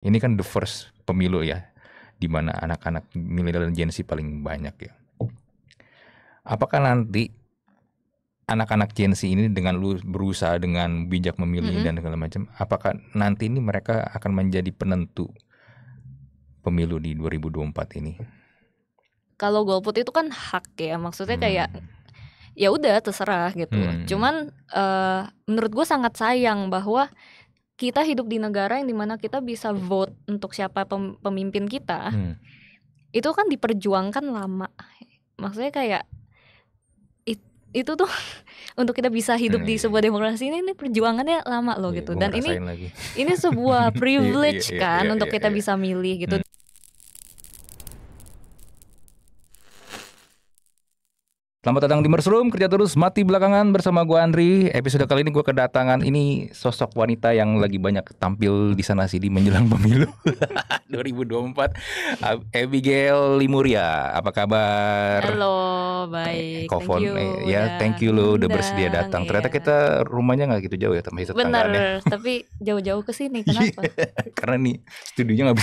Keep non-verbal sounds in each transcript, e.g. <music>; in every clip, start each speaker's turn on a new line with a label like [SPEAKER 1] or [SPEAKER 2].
[SPEAKER 1] Ini kan the first pemilu ya, di mana anak-anak milenial dan Gen Z paling banyak ya. Apakah nanti anak-anak Gen Z ini dengan lu berusaha dengan bijak memilih mm -hmm. dan segala macam, apakah nanti ini mereka akan menjadi penentu pemilu di 2024 ini?
[SPEAKER 2] Kalau golput itu kan hak ya, maksudnya hmm. kayak ya udah terserah gitu. Hmm. Cuman uh, menurut gue sangat sayang bahwa kita hidup di negara yang dimana kita bisa vote untuk siapa pemimpin kita hmm. itu kan diperjuangkan lama maksudnya kayak it, itu tuh <laughs> untuk kita bisa hidup hmm. di iya, iya, sebuah iya. demokrasi ini, ini perjuangannya lama loh gitu gitu dan ini lagi. ini sebuah <laughs> privilege kan untuk kita bisa milih gitu hmm.
[SPEAKER 1] Selamat datang di Mersroom, kerja terus mati belakangan bersama gue Andri. Episode kali ini gue kedatangan ini sosok wanita yang lagi banyak tampil di sana sini menjelang pemilu 2024. <laughs> Abigail Limuria, apa kabar? Halo,
[SPEAKER 2] baik. Eh, thank you. Eh, ya, thank you lo udah bersedia datang.
[SPEAKER 1] Iya. Ternyata kita rumahnya gak gitu jauh ya, teman tetangga. Bener, kan ya.
[SPEAKER 2] <laughs> tapi jauh-jauh ke sini kenapa? Iya,
[SPEAKER 1] karena nih studionya gak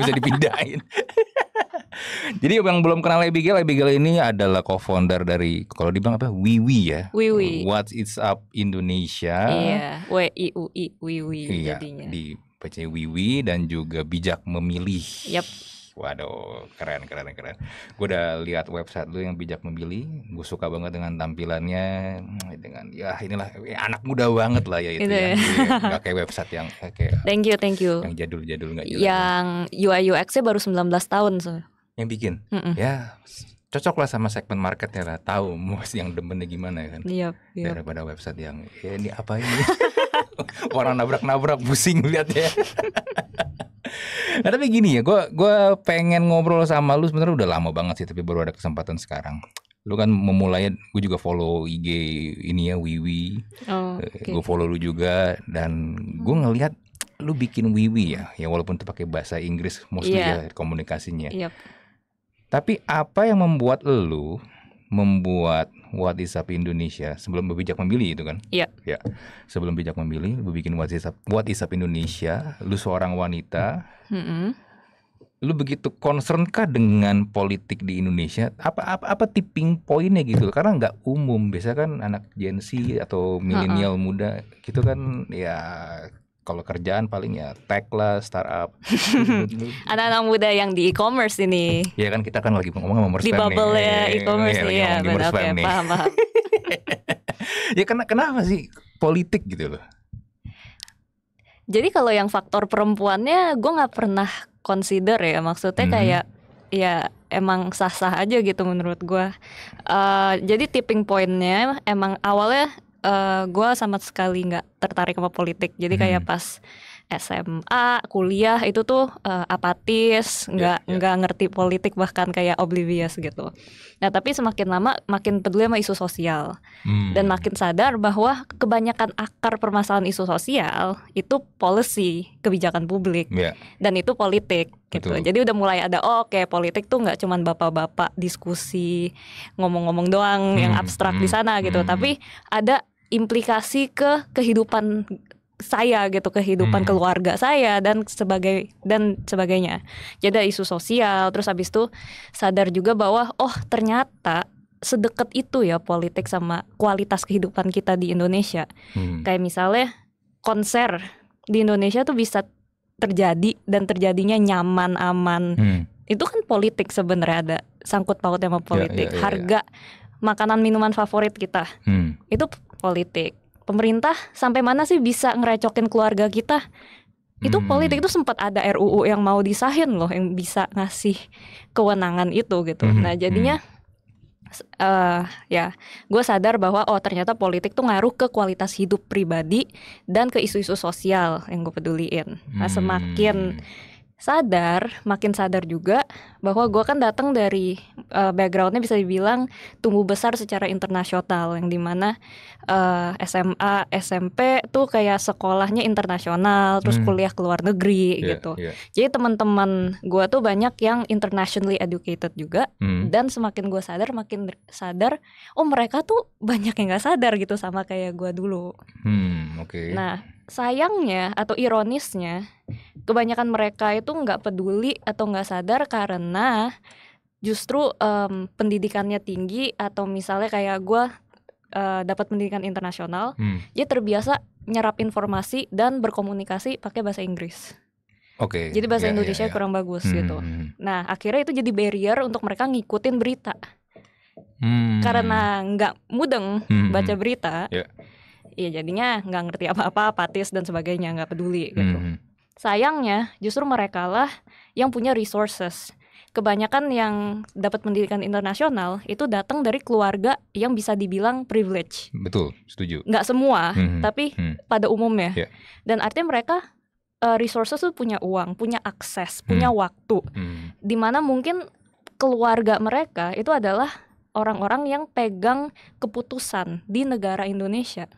[SPEAKER 1] bisa dipindahin. <laughs> <laughs> Jadi yang belum kenal Abigail, Abigail ini adalah co-founder dari kalau dibilang apa? Wiwi ya. Wiwi. What is up Indonesia. Iya,
[SPEAKER 2] W I U I Wiwi iya, jadinya. Di
[SPEAKER 1] PC Wiwi dan juga bijak memilih. Yap. Waduh, keren keren keren. Gue udah lihat website lu yang bijak memilih. Gue suka banget dengan tampilannya, dengan ya inilah ya, anak muda banget lah ya itu. itu ya. ya. Gak kayak website yang kayak.
[SPEAKER 2] Thank you, thank you.
[SPEAKER 1] Yang jadul-jadul nggak jelas.
[SPEAKER 2] Yang UI UX-nya baru 19 tahun so
[SPEAKER 1] yang bikin mm -mm. ya cocok lah sama segmen marketnya lah tahu mus yang demennya gimana kan
[SPEAKER 2] yep, yep.
[SPEAKER 1] daripada website yang ya ini apa ini <laughs> orang nabrak-nabrak pusing lihat ya <laughs> nah, tapi gini ya gue gua pengen ngobrol sama lu sebenarnya udah lama banget sih tapi baru ada kesempatan sekarang lu kan memulai gue juga follow IG ini ya Wiwi oh, eh, okay. gue follow lu juga dan gue ngelihat lu bikin Wiwi ya ya walaupun itu pakai bahasa Inggris mostly yeah. ya komunikasinya yep. Tapi apa yang membuat lu membuat WhatsApp Indonesia sebelum bijak memilih itu kan? Iya. Yeah. Ya. Sebelum bijak memilih, lu bikin WhatsApp WhatsApp Indonesia, lu seorang wanita. Mm -hmm. Lu begitu concern kah dengan politik di Indonesia? Apa apa, apa tipping pointnya gitu? Karena nggak umum. Biasa kan anak Gen Z atau milenial uh -uh. muda gitu kan ya kalau kerjaan paling ya tech lah, startup.
[SPEAKER 2] <laughs> Anak-anak muda yang di e-commerce ini.
[SPEAKER 1] Iya kan kita kan lagi ngomong sama Di bubble ya iya, e-commerce ya, ya, ya oke, okay, paham
[SPEAKER 2] paham. <laughs> ya kenapa, kenapa sih
[SPEAKER 1] politik gitu loh?
[SPEAKER 2] Jadi kalau yang faktor perempuannya gue nggak pernah consider ya maksudnya hmm. kayak ya emang sah-sah aja gitu menurut gue. Uh, jadi tipping pointnya emang awalnya uh, eh, gue sama sekali nggak tertarik sama politik jadi kayak hmm. pas SMA kuliah itu tuh uh, apatis iya, nggak yeah, yeah. ngerti politik bahkan kayak oblivious gitu nah tapi semakin lama makin peduli sama isu sosial hmm. dan makin sadar bahwa kebanyakan akar permasalahan isu sosial itu policy kebijakan publik yeah. dan itu politik gitu Betul. jadi udah mulai ada oh, oke politik tuh nggak cuman bapak-bapak diskusi ngomong-ngomong doang hmm. yang abstrak hmm. di sana gitu hmm. tapi ada implikasi ke kehidupan saya gitu kehidupan hmm. keluarga saya dan sebagai dan sebagainya jadi ada isu sosial terus habis itu sadar juga bahwa oh ternyata sedekat itu ya politik sama kualitas kehidupan kita di Indonesia hmm. kayak misalnya konser di Indonesia tuh bisa terjadi dan terjadinya nyaman aman hmm. itu kan politik sebenarnya ada sangkut pautnya sama ya, politik ya, ya, ya, harga makanan minuman favorit kita. Hmm. Itu politik. Pemerintah sampai mana sih bisa ngerecokin keluarga kita? Itu hmm. politik itu sempat ada RUU yang mau disahin loh yang bisa ngasih kewenangan itu gitu. Hmm. Nah, jadinya hmm uh, ya gue sadar bahwa oh ternyata politik tuh ngaruh ke kualitas hidup pribadi dan ke isu-isu sosial yang gue peduliin. Nah hmm. semakin hmm sadar, makin sadar juga bahwa gue kan datang dari uh, backgroundnya bisa dibilang tumbuh besar secara internasional yang dimana uh, eh, SMA, SMP tuh kayak sekolahnya internasional, terus hmm. kuliah ke luar negeri yeah, gitu. Yeah. Jadi teman-teman gue tuh banyak yang internationally educated juga hmm. dan semakin gue sadar, makin sadar, oh mereka tuh banyak yang nggak sadar gitu sama kayak gue dulu.
[SPEAKER 3] Hmm, Okay. Nah
[SPEAKER 2] sayangnya atau ironisnya kebanyakan mereka itu nggak peduli atau nggak sadar karena justru um, pendidikannya tinggi atau misalnya kayak gue uh, dapat pendidikan internasional hmm. dia terbiasa nyerap informasi dan berkomunikasi pakai bahasa Inggris.
[SPEAKER 4] Oke.
[SPEAKER 3] Okay. Jadi bahasa yeah, ya, Indonesia yeah, yeah. kurang bagus hmm. gitu. Hmm, hmm.
[SPEAKER 2] Nah akhirnya itu jadi barrier untuk mereka ngikutin berita
[SPEAKER 3] hmm. karena
[SPEAKER 2] nggak mudeng hmm. hmm baca berita. Yeah ya jadinya nggak ngerti apa-apa apatis dan sebagainya nggak peduli gitu hmm. sayangnya justru mereka lah yang punya resources kebanyakan yang dapat pendidikan internasional itu datang dari keluarga yang bisa dibilang privilege.
[SPEAKER 1] Betul, setuju. Nggak
[SPEAKER 2] semua, hmm, hmm tapi hmm. pada umumnya. Yeah. Dan artinya mereka uh, resources tuh punya uang, punya akses, hmm. punya waktu. Hmm. Dimana mungkin keluarga mereka itu adalah orang-orang yang pegang keputusan di negara Indonesia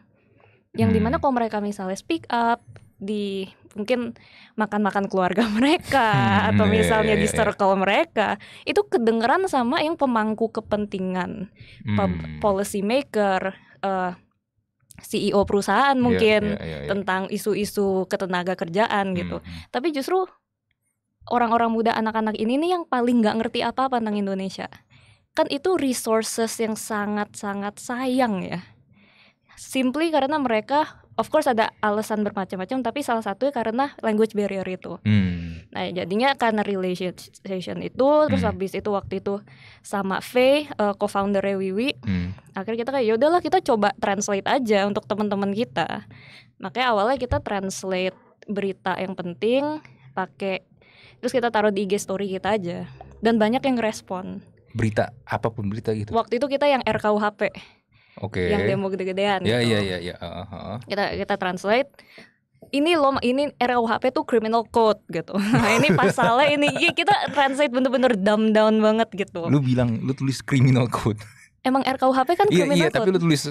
[SPEAKER 2] yang hmm. dimana kalau mereka misalnya speak up di mungkin makan-makan keluarga <laughs> mereka hmm, atau iya, iya, misalnya yeah, yeah, yeah. di iya. circle mereka itu kedengeran sama yang pemangku kepentingan hmm. policy maker uh, eh, CEO perusahaan mungkin yeah, yeah, yeah, yeah. tentang isu-isu ketenaga kerjaan gitu. hmm. gitu tapi justru orang-orang muda anak-anak ini nih yang paling nggak ngerti apa-apa tentang Indonesia kan itu resources yang sangat-sangat sayang ya simply karena mereka of course ada alasan bermacam-macam tapi salah satunya karena language barrier itu
[SPEAKER 5] hmm.
[SPEAKER 2] nah jadinya karena relationship itu terus hmm. habis itu waktu itu sama Faye uh, co-founder Wiwi hmm. akhirnya kita kayak yaudahlah kita coba translate aja untuk teman-teman kita makanya awalnya kita translate berita yang penting pakai terus kita taruh di IG story kita aja dan banyak yang respon
[SPEAKER 1] berita apapun berita gitu
[SPEAKER 2] waktu itu kita yang RKUHP
[SPEAKER 1] Oke. Okay. Yang demo gede-gedean. Iya gitu. iya iya iya.
[SPEAKER 2] Kita kita translate ini lo ini Ruhp tuh criminal code gitu. <laughs> Nah, ini pasalnya ini iya, kita translate bener-bener dumb down banget gitu. Lu
[SPEAKER 1] bilang lu tulis criminal code.
[SPEAKER 2] Emang RKUHP kan iya, criminal code. Iya, tapi lu
[SPEAKER 1] tulis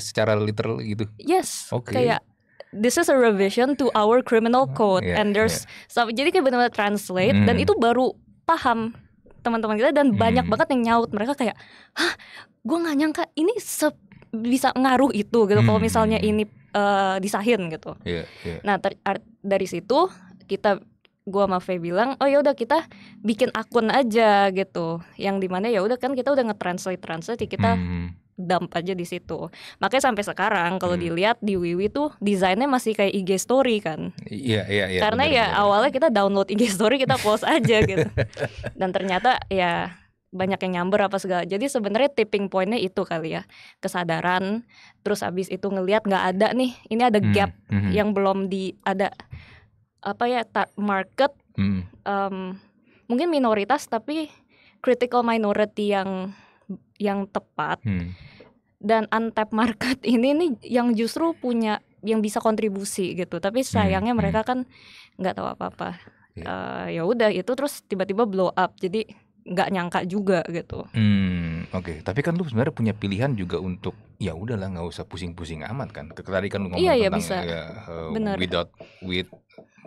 [SPEAKER 1] secara literal gitu.
[SPEAKER 2] Yes. Oke. Okay. Kayak this is a revision to our criminal oh, code yeah, and iya. there's yeah. so, jadi kayak benar-benar translate hmm. dan itu baru paham teman-teman kita dan hmm. banyak banget yang nyaut mereka kayak hah gua nggak nyangka ini se bisa ngaruh itu gitu hmm. kalau misalnya ini uh, disahin gitu. Yeah, yeah. Nah dari situ kita gua sama fe bilang oh ya udah kita bikin akun aja gitu yang dimana ya udah kan kita udah nge-translate translate ya kita hmm dump aja di situ. Makanya sampai sekarang kalau hmm. dilihat di Wiwi tuh desainnya masih kayak IG story kan.
[SPEAKER 3] Iya iya iya. Karena
[SPEAKER 2] bener, ya awalnya kita download IG story kita post aja gitu. Dan ternyata ya banyak yang nyamber apa segala jadi sebenarnya tipping pointnya itu kali ya kesadaran terus abis itu ngelihat nggak ada nih ini ada hmm, gap mm -hmm. yang belum di ada apa ya market mm. um, mungkin minoritas tapi critical minority yang yang tepat mm. dan untapped market <laughs> ini nih yang justru punya yang bisa kontribusi gitu tapi hmm, sayangnya hmm. mereka kan nggak tahu apa apa iya. uh, eh, ya udah itu terus tiba-tiba blow up jadi nggak nyangka juga gitu.
[SPEAKER 5] Hmm,
[SPEAKER 1] oke. Okay. Tapi kan lu sebenarnya punya pilihan juga untuk ya udahlah nggak usah pusing-pusing amat kan. Tadi kan lu ngomong iya, iya tentang iya, bisa. Ya, uh, eh, Bener. without with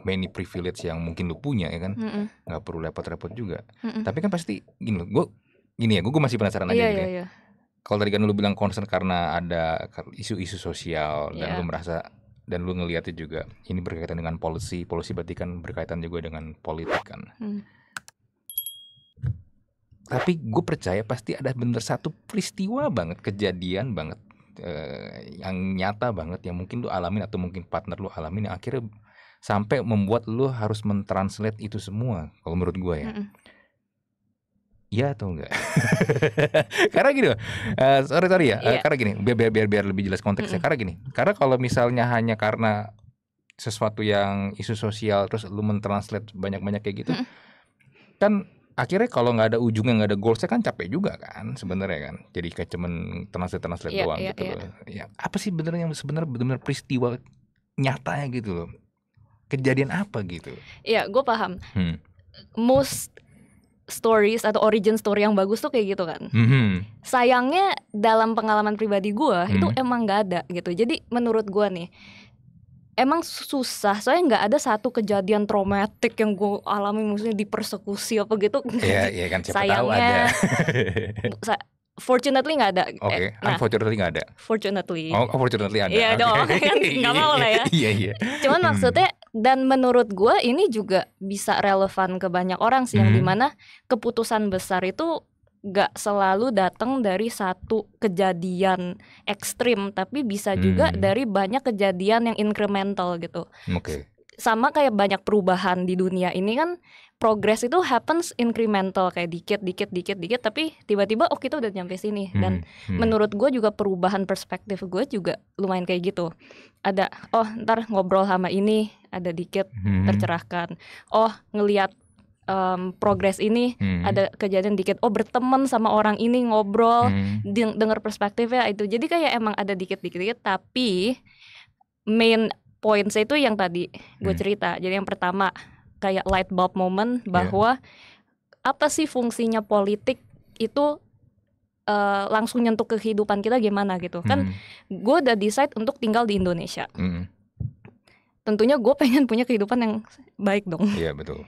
[SPEAKER 1] many privilege yang mungkin lu punya ya kan. Nggak mm -mm. perlu repot-repot juga. Mm -mm. Tapi kan pasti gini loh, gue gini ya, gue masih penasaran iya, aja gitu. Iya, ya. iya. Kalau tadi kan lu bilang concern karena ada isu-isu sosial yeah. dan iya. lu merasa dan lu ngelihatnya juga ini berkaitan dengan polisi, polisi berarti kan berkaitan juga dengan politik kan. Mm tapi gue percaya pasti ada bener satu peristiwa banget kejadian banget eh, yang nyata banget yang mungkin lu alamin atau mungkin partner lu alamin yang akhirnya sampai membuat lu harus mentranslate itu semua kalau menurut gue ya
[SPEAKER 3] mm
[SPEAKER 5] -mm.
[SPEAKER 1] Iya atau enggak? <laughs> karena gini, uh, sorry sorry ya, yeah. uh, iya. karena gini, biar biar biar lebih jelas konteksnya. Mm -mm. Karena gini, karena kalau misalnya hanya karena sesuatu yang isu sosial terus lu mentranslate banyak-banyak kayak gitu, mm -mm. kan akhirnya kalau nggak ada ujungnya nggak ada goalsnya kan capek juga kan sebenarnya kan jadi kayak cuman translate translate yeah, doang yeah, gitu yeah. loh ya apa sih benernya yang sebenarnya benar-benar peristiwa nyatanya gitu loh kejadian apa gitu ya
[SPEAKER 2] yeah, gue paham hmm. most stories atau origin story yang bagus tuh kayak gitu kan. Mm-hmm. Sayangnya dalam pengalaman pribadi gue mm-hmm. itu emang nggak ada gitu. Jadi menurut gue nih emang susah soalnya nggak ada satu kejadian traumatik yang gue alami maksudnya dipersekusi apa gitu Iya, <laughs> iya kan siapa sayangnya, tahu ada <laughs> fortunately nggak ada. Eh, Oke, okay. nah,
[SPEAKER 1] unfortunately nggak ada.
[SPEAKER 2] Fortunately. Oh,
[SPEAKER 1] fortunately ada. Iya okay. dong, kan
[SPEAKER 2] nggak mau lah ya. <laughs> Iya iya. Cuman hmm. maksudnya dan menurut gue ini juga bisa relevan ke banyak orang sih hmm. yang dimana keputusan besar itu gak selalu datang dari satu kejadian ekstrim tapi bisa juga hmm. dari banyak kejadian yang incremental gitu. Okay. Sama kayak banyak perubahan di dunia ini kan progres itu happens incremental kayak dikit dikit dikit dikit tapi tiba-tiba oh kita udah nyampe sini hmm, dan hmm. menurut gue juga perubahan perspektif gue juga lumayan kayak gitu ada oh ntar ngobrol sama ini ada dikit hmm. tercerahkan oh ngelihat um, progres ini hmm. ada kejadian dikit oh berteman sama orang ini ngobrol hmm. dengar perspektifnya itu jadi kayak emang ada dikit-dikit dikit tapi main poin saya itu yang tadi gue hmm. cerita jadi yang pertama kayak light bulb moment iya. bahwa yeah. apa sih fungsinya politik itu uh, langsung nyentuh kehidupan kita gimana gitu kan hmm. kan gue udah decide untuk tinggal di Indonesia hmm. tentunya gue pengen punya kehidupan yang baik
[SPEAKER 3] dong iya betul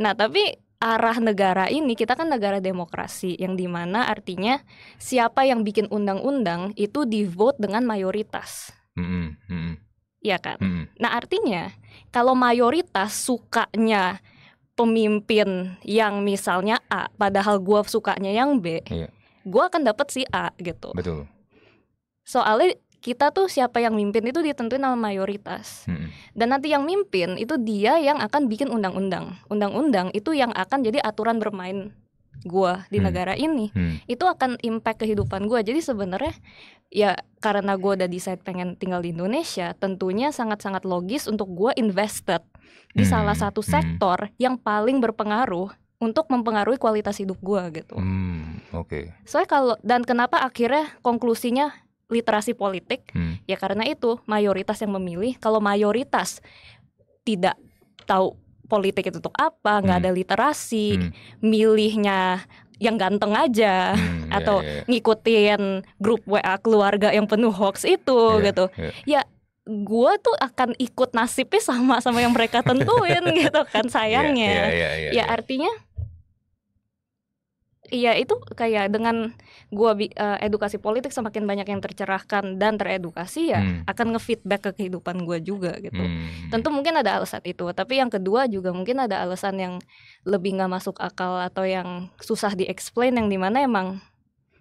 [SPEAKER 2] Nah, tapi arah negara ini kita kan negara demokrasi yang dimana artinya siapa yang bikin undang-undang itu di vote dengan mayoritas.
[SPEAKER 3] mm -hmm.
[SPEAKER 2] Ya kan. Mm -hmm. Nah artinya kalau mayoritas sukanya pemimpin yang misalnya A, padahal gue sukanya yang B, iya. gue akan dapat si A gitu. Betul. Soalnya kita tuh siapa yang mimpin itu ditentuin sama mayoritas. Hmm. Dan nanti yang mimpin itu dia yang akan bikin undang-undang. Undang-undang itu yang akan jadi aturan bermain gua di hmm. negara ini. Hmm. Itu akan impact kehidupan gua. Jadi sebenarnya ya karena gua udah decide pengen tinggal di Indonesia, tentunya sangat-sangat logis untuk gua invested di hmm. salah satu mm. sektor hmm. yang paling berpengaruh untuk mempengaruhi kualitas hidup gua gitu.
[SPEAKER 3] Hmm, Oke. Okay.
[SPEAKER 2] Soalnya kalau dan kenapa akhirnya konklusinya literasi politik hmm. ya karena itu mayoritas yang memilih kalau mayoritas tidak tahu politik itu untuk apa nggak hmm. ada literasi hmm. milihnya yang ganteng aja hmm, iya, <laughs> atau yeah, yeah. ngikutin grup WA keluarga yang penuh hoax itu yeah, gitu yeah. ya gue tuh akan ikut nasibnya sama sama yang mereka tentuin <laughs> gitu kan iya, sayangnya yeah, yeah, yeah, yeah, ya yeah. artinya Iya itu kayak dengan gua uh, edukasi politik semakin banyak yang tercerahkan dan teredukasi ya hmm. akan ngefeedback ke kehidupan gua juga gitu. Hmm. Tentu mungkin ada alasan itu, tapi yang kedua juga mungkin ada alasan yang lebih nggak masuk akal atau yang susah diexplain yang dimana emang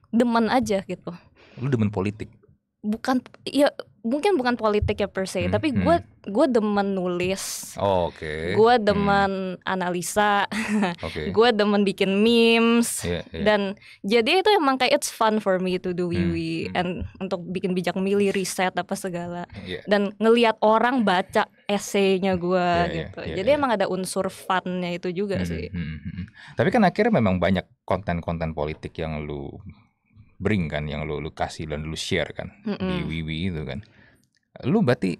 [SPEAKER 2] demen aja gitu.
[SPEAKER 1] Lu demen politik?
[SPEAKER 2] Bukan, ya mungkin bukan politik ya per se, hmm, tapi gue hmm. gue demen nulis.
[SPEAKER 3] Oh, Okay. Gue hmm.
[SPEAKER 2] demen hmm. analisa. <laughs> okay. gue demen bikin memes yeah, yeah. dan jadi itu emang kayak it's fun for me to do hmm, Wiwi hmm. and untuk bikin bijak milih riset apa segala. Yeah. Dan ngelihat orang baca esainya gue yeah, iya, gitu. Yeah, yeah, Jadi yeah. emang ada unsur funnya itu juga -hmm, sih.
[SPEAKER 3] Hmm, -hmm.
[SPEAKER 1] Tapi kan akhirnya memang banyak konten-konten politik yang lu bring kan, yang lu lu kasih dan lu share kan mm -hmm. di Wiwi itu kan lu berarti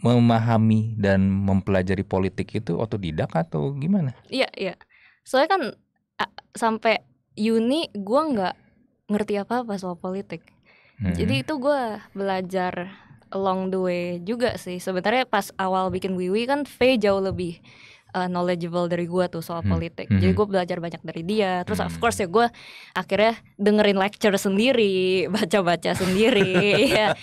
[SPEAKER 1] memahami dan mempelajari politik itu otodidak atau gimana?
[SPEAKER 2] Iya iya, soalnya kan sampai Uni gue nggak ngerti apa apa soal politik, hmm. jadi itu gue belajar along the way juga sih. Sebenarnya pas awal bikin Wiwi kan V jauh lebih uh, knowledgeable dari gue tuh soal hmm. politik. Hmm. Jadi gue belajar banyak dari dia. Terus hmm. of course ya gue akhirnya dengerin lecture sendiri, <laughs> baca-baca sendiri, <laughs> ya,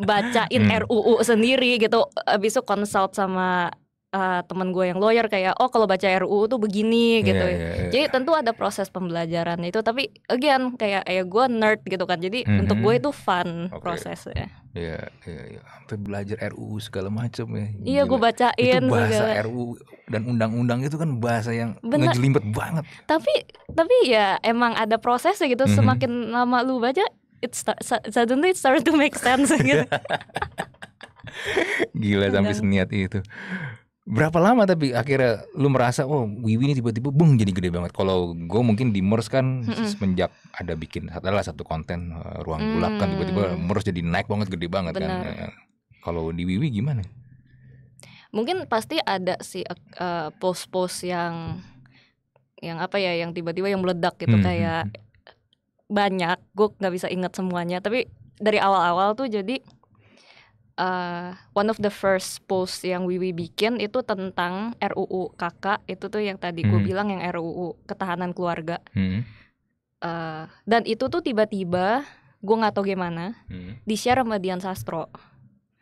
[SPEAKER 2] bacain hmm. RUU sendiri gitu. Abis itu consult sama uh, eh, teman gue yang lawyer kayak oh kalau baca RUU tuh begini iya, gitu yeah, yeah, yeah. jadi tentu ada proses pembelajaran itu tapi again kayak ya eh, gue nerd gitu kan jadi mm-hmm. untuk gue itu fun okay. prosesnya
[SPEAKER 1] Iya, iya, iya. Sampai belajar RUU segala macam ya. Iya, gue bacain itu bahasa segala. RUU dan undang-undang itu kan bahasa yang Bener. ngejelimpet banget.
[SPEAKER 2] Tapi, tapi ya emang ada prosesnya gitu. Mm-hmm. Semakin lama lu baca, it start, suddenly it start to make sense gitu.
[SPEAKER 1] <laughs> Gila sampai seniat itu. Berapa lama tapi akhirnya lu merasa oh Wiwi ini tiba-tiba bung jadi gede banget. Kalau gue mungkin di Mers kan mm hmm semenjak ada bikin adalah satu konten uh, ruang mm. kan tiba-tiba Mers jadi naik banget gede banget Bener. kan. Eh, kalau di Wiwi gimana?
[SPEAKER 2] Mungkin pasti ada si uh, eh, pos post yang yang apa ya yang tiba-tiba yang meledak gitu hmm. kayak hmm, hmm. banyak gue nggak bisa ingat semuanya tapi dari awal-awal tuh jadi uh, one of the first post yang Wiwi bikin itu tentang RUU kakak itu tuh yang tadi hmm. gue bilang yang RUU ketahanan keluarga hmm. uh, dan itu tuh tiba-tiba gue nggak tahu gimana hmm. di share sama Dian Sastro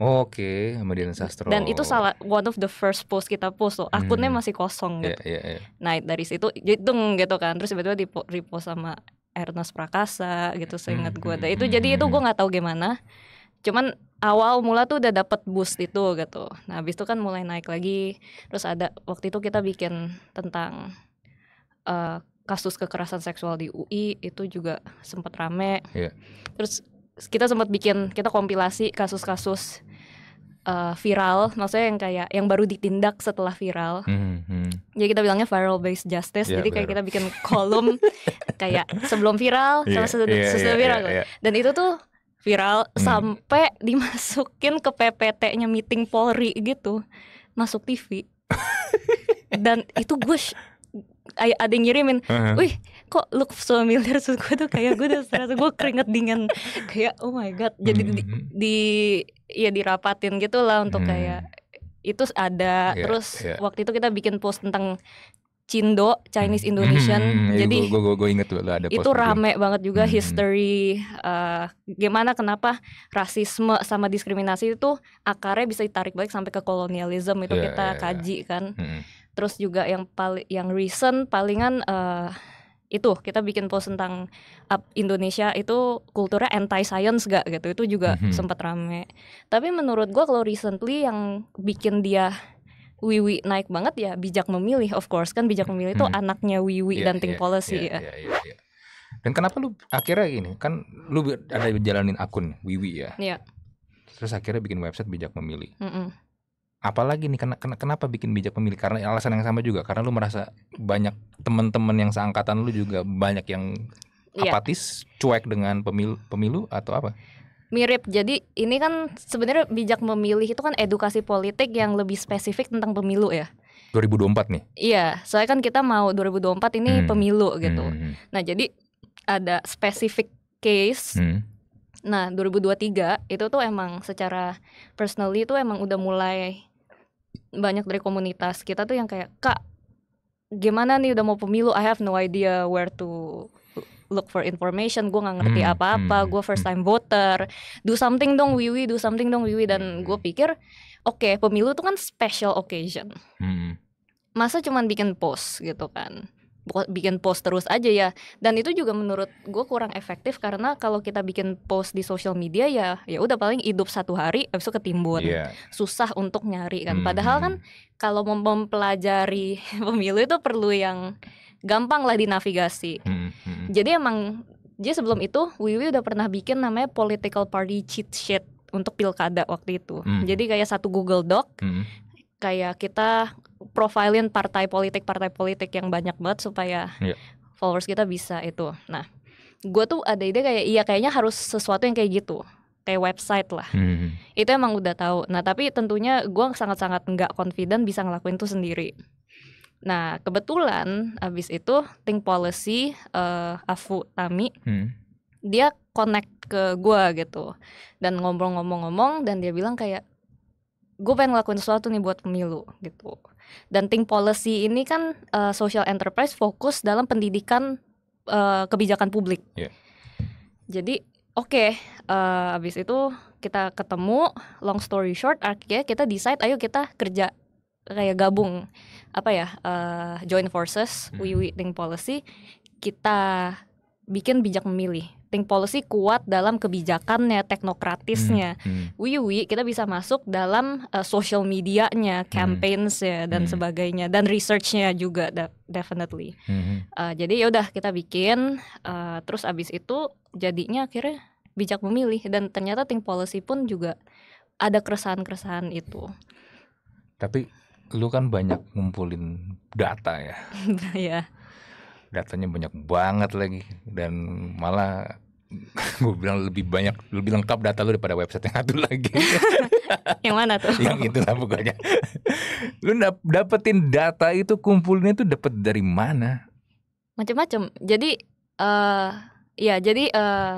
[SPEAKER 1] oh, Oke, okay. sama
[SPEAKER 2] Dian Sastro. Dan itu salah one of the first post kita post loh. Akunnya hmm. masih kosong iya, gitu. Yeah, yeah, yeah. Nah dari situ hitung gitu kan. Terus tiba-tiba di repost sama Ernest Prakasa gitu seingat gue. Hmm, nah, hmm, itu hmm. jadi hmm, itu gue nggak tahu gimana cuman awal mula tuh udah dapet boost itu gitu nah abis itu kan mulai naik lagi terus ada waktu itu kita bikin tentang uh, kasus kekerasan seksual di UI itu juga sempat rame yeah. terus kita sempat bikin kita kompilasi kasus-kasus uh, viral, maksudnya yang kayak yang baru ditindak setelah viral. Mm -hmm. Jadi kita bilangnya viral based justice. Yeah, jadi kayak viral. kita bikin kolom kayak sebelum viral <laughs> yeah, sama iya, sesudah yeah, yeah, viral. Yeah, yeah. Dan itu tuh viral hmm. sampai <laughs> dimasukin ke PPT-nya meeting Polri gitu masuk TV <laughs> dan itu gue ada yang ngirimin, wih kok look familiar so gue tuh kayak gue udah gue keringet dingin kayak oh my god jadi hmm. di, di ya dirapatin gitu lah untuk hmm. kayak itu ada yeah, terus yeah. waktu itu kita bikin post tentang Cindo Chinese hmm. Indonesian. Hmm, hmm. Jadi gue
[SPEAKER 1] gue gue inget lo ada Itu rame
[SPEAKER 2] itu. banget juga hmm. history uh, gimana kenapa rasisme sama diskriminasi itu akarnya bisa ditarik balik sampai ke kolonialisme itu yeah, kita yeah, iya. kaji yeah. kan. Hmm. Terus juga yang paling yang recent palingan uh, itu kita bikin post tentang uh, Indonesia itu kulturnya anti science gak gitu itu juga mm -hmm. hmm. sempat rame. Tapi menurut gue kalau recently yang bikin dia Wiwi naik banget ya bijak memilih of course kan bijak memilih itu hmm. anaknya Wiwi yeah, dan Think yeah, Policy yeah, ya. Yeah, yeah, yeah. Iya.
[SPEAKER 1] Dan kenapa lu akhirnya gini kan lu ada jalanin akun Wiwi ya. Iya. Yeah. Terus akhirnya bikin website bijak memilih. Mm -mm. Apalagi nih ken ken kenapa bikin bijak memilih karena alasan yang sama juga karena lu merasa banyak teman-teman yang seangkatan lu juga banyak yang iya. apatis, yeah. cuek dengan pemilu pemilu atau apa?
[SPEAKER 2] mirip. Jadi ini kan sebenarnya bijak memilih itu kan edukasi politik yang lebih spesifik tentang pemilu ya.
[SPEAKER 1] 2024 nih.
[SPEAKER 2] Iya, soalnya kan kita mau 2024 ini hmm. pemilu gitu. Hmm. hmm, hmm. Nah, jadi ada spesifik case. Hmm. Nah, 2023 itu tuh emang secara personally itu emang udah mulai banyak dari komunitas kita tuh yang kayak, "Kak, gimana nih udah mau pemilu? I have no idea where to look for information gue nggak ngerti hmm, apa-apa hmm, gue first hmm. time voter do something dong Wiwi do something dong Wiwi dan gue hmm. pikir oke okay, pemilu tuh kan special occasion masa cuman bikin post gitu kan bikin post terus aja ya dan itu juga menurut gue kurang efektif karena kalau kita bikin post di social media ya ya udah paling hidup satu hari abis itu ketimbun yeah. susah untuk nyari kan padahal kan kalau mempelajari <laughs> pemilu itu perlu yang gampang lah dinavigasi.
[SPEAKER 4] Hmm, hmm, hmm. Jadi
[SPEAKER 2] emang dia sebelum itu Wiwi udah pernah bikin namanya political party cheat sheet untuk pilkada waktu itu. Hmm. Jadi kayak satu Google Doc, hmm. kayak kita profilin partai politik partai politik yang banyak banget supaya yeah. followers kita bisa itu. Nah, gue tuh ada ide kayak iya kayaknya harus sesuatu yang kayak gitu kayak website lah hmm. hmm. itu emang udah tahu nah tapi tentunya gue sangat sangat nggak confident bisa ngelakuin itu sendiri Nah, kebetulan abis itu Think Policy uh, Afu Tami hmm. dia connect ke gue gitu dan ngomong-ngomong-ngomong dan dia bilang kayak gue pengen ngelakuin sesuatu nih buat pemilu gitu. Dan Think Policy ini kan uh, social enterprise fokus dalam pendidikan uh, kebijakan publik. Yeah. Jadi oke, okay, uh, abis itu kita ketemu. Long story short, akhirnya kita decide, ayo kita kerja kayak gabung apa ya uh, join forces hmm. we Think Policy kita bikin bijak memilih Think Policy kuat dalam kebijakannya teknokratisnya hmm. Hmm. we kita bisa masuk dalam uh, social medianya hmm. campaigns ya dan hmm. sebagainya dan researchnya juga definitely hmm. uh, jadi yaudah kita bikin uh, terus abis itu jadinya akhirnya bijak memilih dan ternyata Think Policy pun juga ada keresahan-keresahan itu
[SPEAKER 1] tapi lu kan banyak ngumpulin data ya. <laughs> Iya. Datanya banyak banget lagi dan malah <laughs> gue bilang lebih banyak lebih lengkap data lu daripada website yang satu lagi. <laughs>
[SPEAKER 2] yang mana tuh? yang
[SPEAKER 1] itu lah pokoknya. lu dap dapetin data itu kumpulnya itu dapet dari mana?
[SPEAKER 2] Macam-macam. Jadi eh uh, ya jadi eh uh,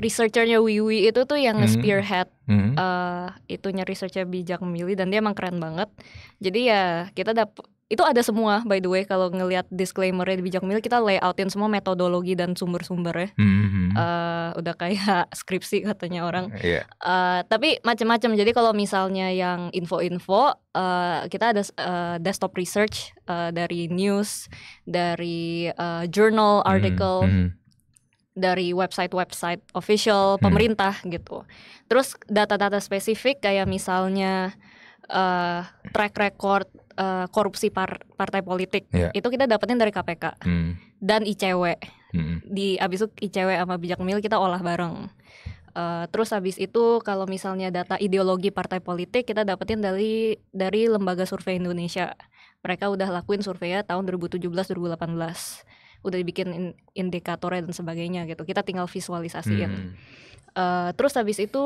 [SPEAKER 2] researchernya Wiwi itu tuh yang hmm. spearhead hmm. Uh, itunya researcher bijak memilih dan dia emang keren banget jadi ya kita dapat itu ada semua by the way kalau ngelihat disclaimernya di bijak milih kita layoutin semua metodologi dan sumber-sumbernya
[SPEAKER 5] mm-hmm.
[SPEAKER 2] uh, udah kayak <laughs> skripsi katanya orang yeah. Iya. uh, tapi macam-macam jadi kalau misalnya yang info-info uh, kita ada uh, desktop research uh, dari news dari uh, journal hmm, article mm-hmm dari website-website official hmm. pemerintah gitu. Terus data-data spesifik kayak misalnya uh, track record uh, korupsi par partai politik yeah. itu kita dapetin dari KPK hmm. dan ICW. Hmm. Di abis itu ICW sama Bijak Mil kita olah bareng. Uh, terus habis itu kalau misalnya data ideologi partai politik kita dapetin dari dari lembaga survei Indonesia. Mereka udah lakuin survei ya tahun 2017 2018 udah dibikin indikatornya dan sebagainya gitu kita tinggal visualisasiin hmm. uh, terus habis itu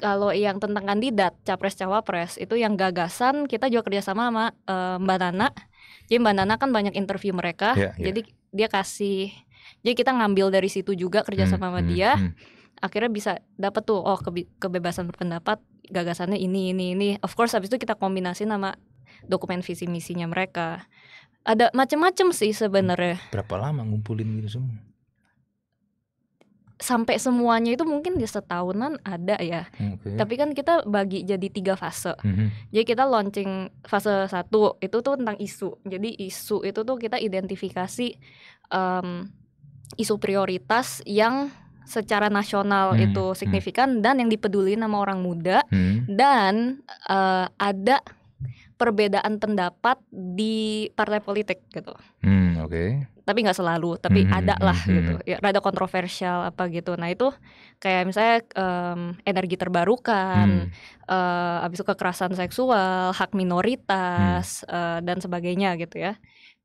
[SPEAKER 2] kalau yang tentang kandidat capres cawapres itu yang gagasan kita juga kerjasama sama uh, mbak Nana jadi mbak Nana kan banyak interview mereka yeah, yeah. jadi dia kasih jadi kita ngambil dari situ juga kerjasama hmm, sama hmm, dia hmm, akhirnya bisa dapet tuh oh kebebasan pendapat gagasannya ini ini ini of course habis itu kita kombinasi sama dokumen visi misinya mereka ada macam-macam sih sebenarnya.
[SPEAKER 1] Hmm, berapa lama ngumpulin gitu semua?
[SPEAKER 2] Sampai semuanya itu mungkin di setahunan ada ya. Okay. Tapi kan kita bagi jadi tiga fase. Mm -hmm. Jadi kita launching fase satu itu tuh tentang isu. Jadi isu itu tuh kita identifikasi um, isu prioritas yang secara nasional hmm, itu signifikan hmm. dan yang dipeduli sama orang muda hmm. dan uh, ada perbedaan pendapat di partai politik gitu.
[SPEAKER 3] Hmm, oke. Okay.
[SPEAKER 2] Tapi nggak selalu, tapi hmm, hmm ada lah hmm, gitu. Hmm. Ya rada kontroversial apa gitu. Nah, itu kayak misalnya um, energi terbarukan, hmm. uh, eh, abis itu kekerasan seksual, hak minoritas hmm. uh, dan sebagainya gitu ya.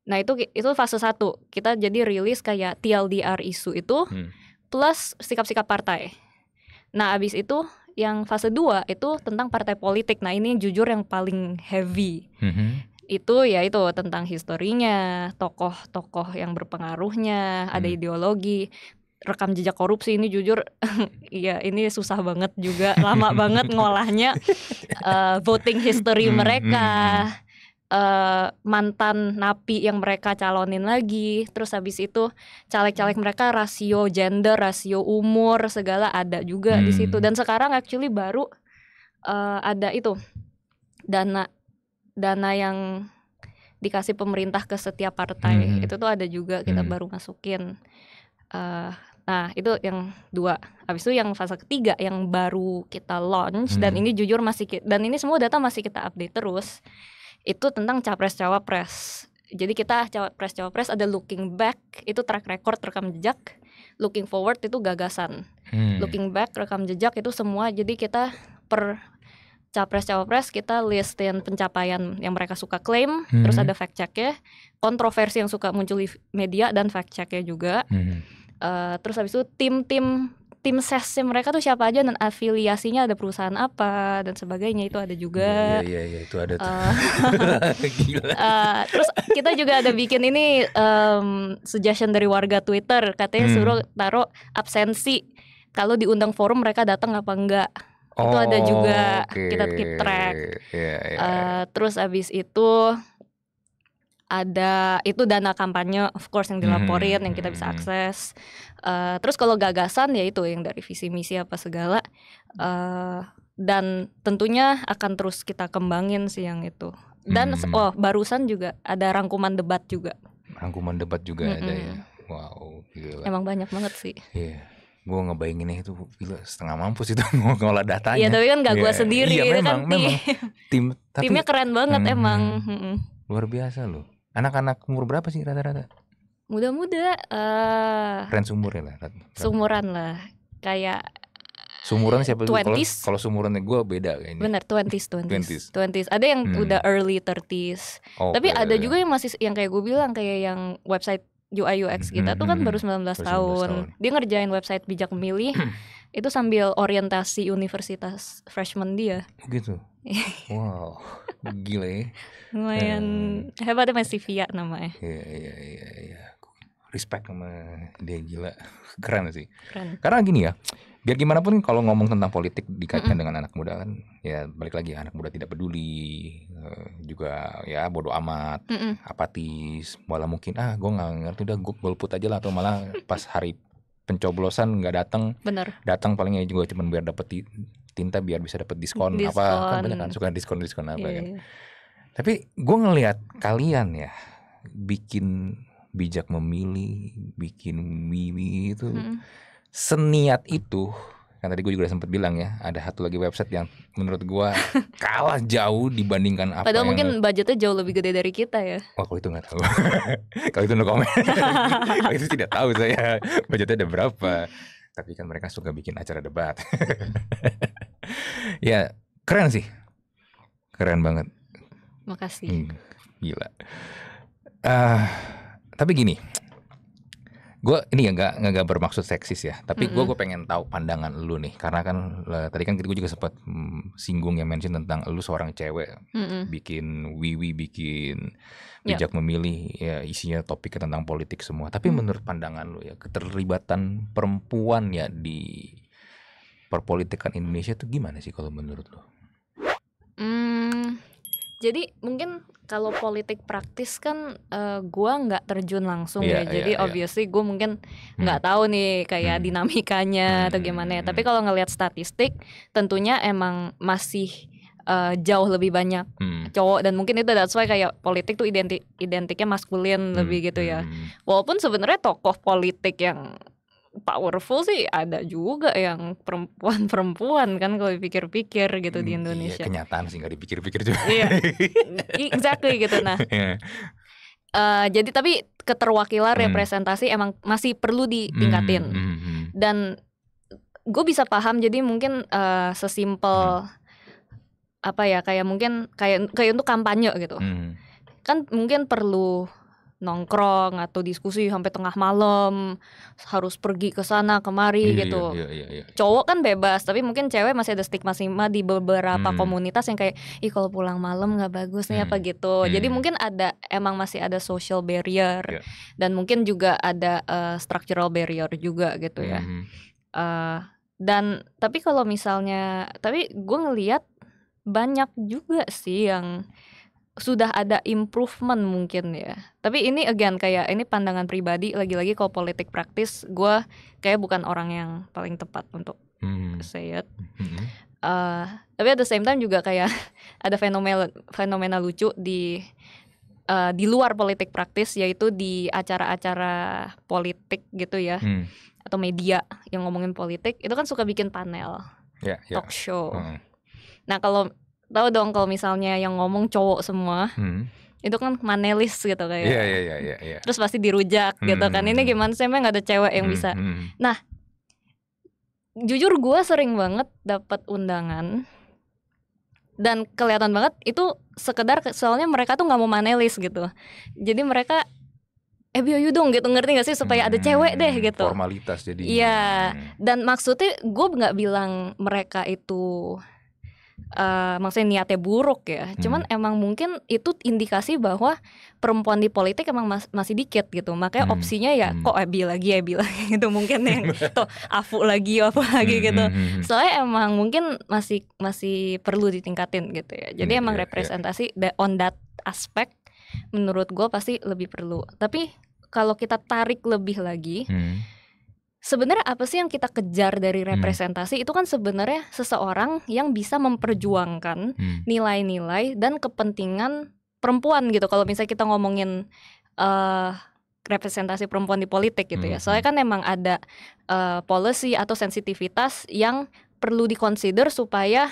[SPEAKER 2] Nah, itu itu fase satu. Kita jadi rilis kayak TLDR isu itu hmm. plus sikap-sikap partai. Nah, abis itu yang fase 2 itu tentang partai politik. Nah, ini jujur yang paling heavy. Mm -hmm. Itu ya itu tentang historinya, tokoh-tokoh yang berpengaruhnya, mm. ada mm-hmm. ideologi, rekam jejak korupsi ini jujur <laughs> ya ini susah banget juga, lama <laughs> banget ngolahnya uh, voting history mm-hmm. mereka. Mm -hmm uh, mantan napi yang mereka calonin lagi terus habis itu caleg-caleg mereka rasio gender rasio umur segala ada juga hmm. di situ dan sekarang actually baru uh, ada itu dana dana yang dikasih pemerintah ke setiap partai hmm. itu tuh ada juga kita hmm. baru masukin uh, Nah, itu yang dua. Habis itu yang fase ketiga yang baru kita launch hmm. dan ini jujur masih dan ini semua data masih kita update terus itu tentang capres cawapres jadi kita cawapres cawapres ada looking back itu track record rekam jejak looking forward itu gagasan
[SPEAKER 5] hmm. looking
[SPEAKER 2] back rekam jejak itu semua jadi kita per capres cawapres kita listin pencapaian yang mereka suka klaim hmm. terus ada fact check checknya kontroversi yang suka muncul di media dan fact check checknya juga hmm. uh, terus habis itu tim-tim tim sesnya mereka tuh siapa aja dan afiliasinya ada perusahaan apa dan sebagainya itu ada juga. Iya iya, iya, iya
[SPEAKER 5] itu ada tuh. Eh, <laughs> Gila. Uh,
[SPEAKER 2] terus kita juga ada bikin ini um, suggestion dari warga Twitter katanya hmm. suruh taruh absensi kalau diundang forum mereka datang apa enggak. Oh, itu ada juga oh, okay. kita keep track.
[SPEAKER 3] Yeah, yeah. Uh,
[SPEAKER 2] terus abis itu ada itu dana kampanye of course yang dilaporin hmm. yang kita bisa hmm. akses uh, terus kalau gagasan ya itu yang dari visi misi apa segala uh, dan tentunya akan terus kita kembangin sih yang itu dan hmm. oh barusan juga ada rangkuman debat juga
[SPEAKER 1] rangkuman debat juga hmm. ada ya wow gila emang banyak banget sih yeah gue ngebayanginnya itu gila setengah mampus itu <laughs> ngolah datanya. Iya tapi kan gak gue yeah. sendiri. Iya memang ya kan memang <laughs> tim tapi, timnya keren banget hmm, emang. luar biasa loh. Anak-anak umur berapa sih rata-rata?
[SPEAKER 2] Muda-muda. Uh,
[SPEAKER 1] eh, Friends sumur ya lah.
[SPEAKER 2] Sumuran lah. Kayak
[SPEAKER 1] Sumuran siapa tuh? Kalau sumurannya gue beda kayaknya.
[SPEAKER 2] Bener, twenties, twenties, twenties. Ada yang hmm. udah early thirties. Okay. Oh, Tapi iya, ada iya, iya. juga yang masih yang kayak gue bilang kayak yang website UI UX hmm, kita hmm, tuh kan 19, hmm, baru 19 tahun. tahun. Dia ngerjain website bijak milih <clears throat> itu sambil orientasi universitas freshman dia. Begitu.
[SPEAKER 1] Oh, <laughs> wow gile, Lumayan
[SPEAKER 2] uh, hebat sama ya Sivia namanya.
[SPEAKER 1] Iya iya iya iya. Respect sama dia gila. <laughs> Keren sih. Keren. Karena gini ya, biar gimana pun kalau ngomong tentang politik dikaitkan mm -hmm. dengan anak muda kan ya balik lagi anak muda tidak peduli eh, juga ya bodoh amat mm -hmm. apatis malah mungkin ah gue nggak ngerti udah gue golput aja lah atau malah pas hari pencoblosan nggak datang datang palingnya juga cuma biar dapet tinta biar bisa dapat diskon, diskon apa kan banyak kan suka diskon diskon apa yeah. kan iya. tapi gue ngelihat kalian ya bikin bijak memilih bikin mimi itu hmm. seniat itu kan tadi gue juga sempat bilang ya ada satu lagi website yang menurut gue <laughs> kalah jauh dibandingkan apa padahal yang... mungkin
[SPEAKER 2] budgetnya jauh lebih gede dari kita ya
[SPEAKER 1] waktu oh, kalau itu nggak tahu <laughs> kalau itu no komen
[SPEAKER 2] <laughs> kalau
[SPEAKER 1] itu tidak tahu saya budgetnya ada berapa tapi kan mereka suka bikin acara debat. <laughs> ya, keren sih. Keren banget.
[SPEAKER 2] Makasih. Hmm,
[SPEAKER 1] gila. Uh, tapi gini, gue ini ya nggak nggak bermaksud seksis ya tapi gue gue pengen tahu pandangan lu nih karena kan le, tadi kan gue juga sempat mm, singgung yang mention tentang lu seorang cewek mm -hmm. bikin wiwi bikin ya. bijak yep. memilih ya isinya topik tentang politik semua tapi mm. menurut pandangan lu ya keterlibatan perempuan ya di perpolitikan Indonesia tuh gimana sih kalau menurut lu?
[SPEAKER 2] jadi mungkin kalau politik praktis kan uh, eh, gue nggak terjun langsung yeah, ya iya, jadi yeah, obviously yeah. gue mungkin hmm. nggak hmm. tahu nih kayak hmm. dinamikanya hmm. atau hmm, gimana ya hmm, tapi kalau ngelihat statistik tentunya emang masih uh, jauh lebih banyak hmm. cowok dan mungkin itu that's why kayak politik tuh identik identiknya maskulin hmm. lebih gitu ya. Walaupun sebenarnya tokoh politik yang powerful sih ada juga yang perempuan-perempuan <laughs> kan kalau dipikir-pikir gitu hmm, di iya, Indonesia. Iya, kenyataan
[SPEAKER 1] sih nggak dipikir-pikir juga. Iya,
[SPEAKER 2] <laughs> exactly gitu. Nah, yeah. Iya. uh, jadi tapi keterwakilan hmm. representasi emang masih perlu hmm, ditingkatin. Hmm, hmm, Dan gue bisa paham jadi mungkin uh, sesimpel hmm. apa ya kayak mungkin kayak kayak untuk kampanye gitu. Hmm. Kan mungkin perlu nongkrong atau diskusi sampai tengah malam harus pergi ke sana kemari iya, gitu iya, iya, iya, iya. cowok kan bebas tapi mungkin cewek masih ada stigma stigma di beberapa hmm. komunitas yang kayak ih kalau pulang malam nggak bagus nih hmm. apa gitu hmm. jadi mungkin ada emang masih ada social barrier yeah. dan mungkin juga ada uh, structural barrier juga gitu ya hmm. uh, dan tapi kalau misalnya tapi gue ngelihat banyak juga sih yang sudah ada improvement mungkin ya. Tapi ini again kayak ini pandangan pribadi lagi-lagi kalau politik praktis gue kayak bukan orang yang paling tepat untuk hmm. say it. Hmm. Uh, tapi at the same time juga kayak <laughs> ada fenomena fenomena lucu di uh, di luar politik praktis yaitu di acara-acara politik gitu ya hmm. atau media yang ngomongin politik itu kan suka bikin panel
[SPEAKER 3] yeah, yeah. talk show. Hmm.
[SPEAKER 2] Nah kalau tahu dong kalau misalnya yang ngomong cowok semua hmm. itu kan manelis gitu kayak yeah, yeah, yeah, yeah, yeah. terus pasti dirujak hmm. gitu kan ini hmm. gimana sih emang gak ada cewek yang hmm. bisa hmm. nah jujur gue sering banget dapat undangan dan kelihatan banget itu sekedar soalnya mereka tuh nggak mau manelis gitu jadi mereka eh biayu dong gitu ngerti gak sih supaya hmm, ada cewek deh hmm, gitu
[SPEAKER 1] formalitas jadi iya
[SPEAKER 2] hmm. dan maksudnya gue nggak bilang mereka itu uh, maksudnya niatnya buruk ya. Hmm. Cuman emang mungkin itu indikasi bahwa perempuan di politik emang mas masih dikit gitu. Makanya hmm. opsinya ya hmm. kok Abi lagi Abi lagi <laughs> gitu mungkin yang <laughs> tuh Afu lagi apa lagi hmm, gitu. Hmm, hmm, Soalnya emang mungkin masih masih perlu ditingkatin gitu ya. Jadi hmm, emang yeah, iya. representasi yeah. on that aspect, menurut gue pasti lebih perlu. Tapi kalau kita tarik lebih lagi hmm sebenarnya apa sih yang kita kejar dari hmm. representasi hmm. itu kan sebenarnya seseorang yang bisa memperjuangkan hmm. nilai-nilai hmm. dan kepentingan perempuan gitu kalau misalnya kita ngomongin uh, representasi perempuan di politik gitu ya. Hmm, Soalnya kan memang ada uh, policy atau sensitivitas yang perlu dikonsider supaya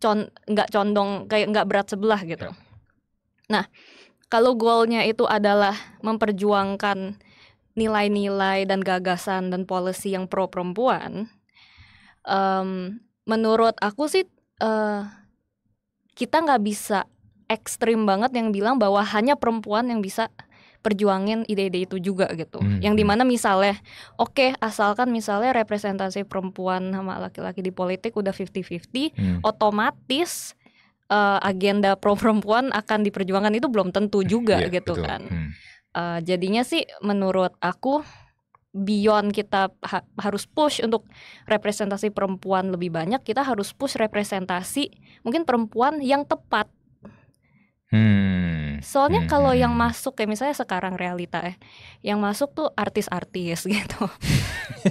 [SPEAKER 2] con nggak condong kayak nggak berat sebelah gitu. Yeah. Nah, kalau goalnya itu adalah memperjuangkan nilai-nilai dan gagasan dan policy yang pro perempuan, um, menurut aku sih uh, kita nggak bisa ekstrim banget yang bilang bahwa hanya perempuan yang bisa perjuangin ide-ide itu juga gitu. Hmm. Yang hmm. dimana misalnya, oke okay, asalkan misalnya representasi perempuan sama laki-laki di politik udah 50-50, hmm. otomatis uh, agenda pro perempuan akan diperjuangkan itu belum tentu <laughs> juga yeah, gitu betul. kan. Hmm uh, jadinya sih menurut aku beyond kita ha harus push untuk representasi perempuan lebih banyak, kita harus push representasi mungkin perempuan yang tepat.
[SPEAKER 3] Hmm. Soalnya hmm.
[SPEAKER 2] kalau hmm, yang hmm. masuk kayak misalnya sekarang realita eh, yang masuk tuh artis-artis <laughs> gitu.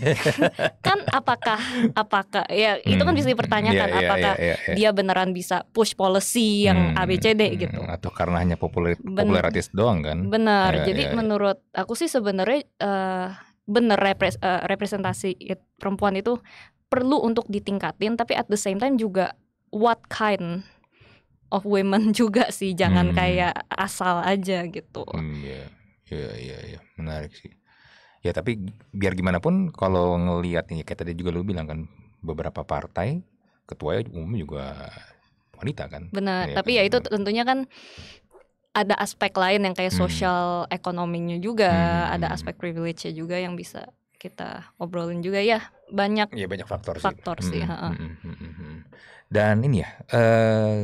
[SPEAKER 5] <laughs>
[SPEAKER 2] kan apakah apakah ya hmm. itu kan hmm, bisa dipertanyakan yeah, ya, ya, apakah yeah, yeah, yeah. dia beneran bisa push policy yang hmm. ABCD gitu. Atau
[SPEAKER 1] karena hanya populer ben, populer doang kan? Benar. Yeah, Jadi yeah, yeah.
[SPEAKER 2] menurut aku sih sebenarnya uh, bener repres, uh, representasi it, perempuan itu perlu untuk ditingkatin tapi at the same time juga what kind of women <laughs> juga sih jangan hmm. kayak asal aja gitu hmm,
[SPEAKER 1] iya. iya iya iya menarik sih ya tapi biar gimana pun kalau ngelihat ini kayak tadi juga lu bilang kan beberapa partai ketua umum juga wanita kan benar ya, tapi kan? ya
[SPEAKER 2] itu tentunya kan ada aspek lain yang kayak hmm. sosial ekonominya juga hmm. hmm ada hmm. aspek privilege-nya juga yang bisa kita obrolin juga ya banyak ya banyak faktor, sih faktor sih hmm. Hmm. Hmm. Hmm.
[SPEAKER 1] Dan ini ya,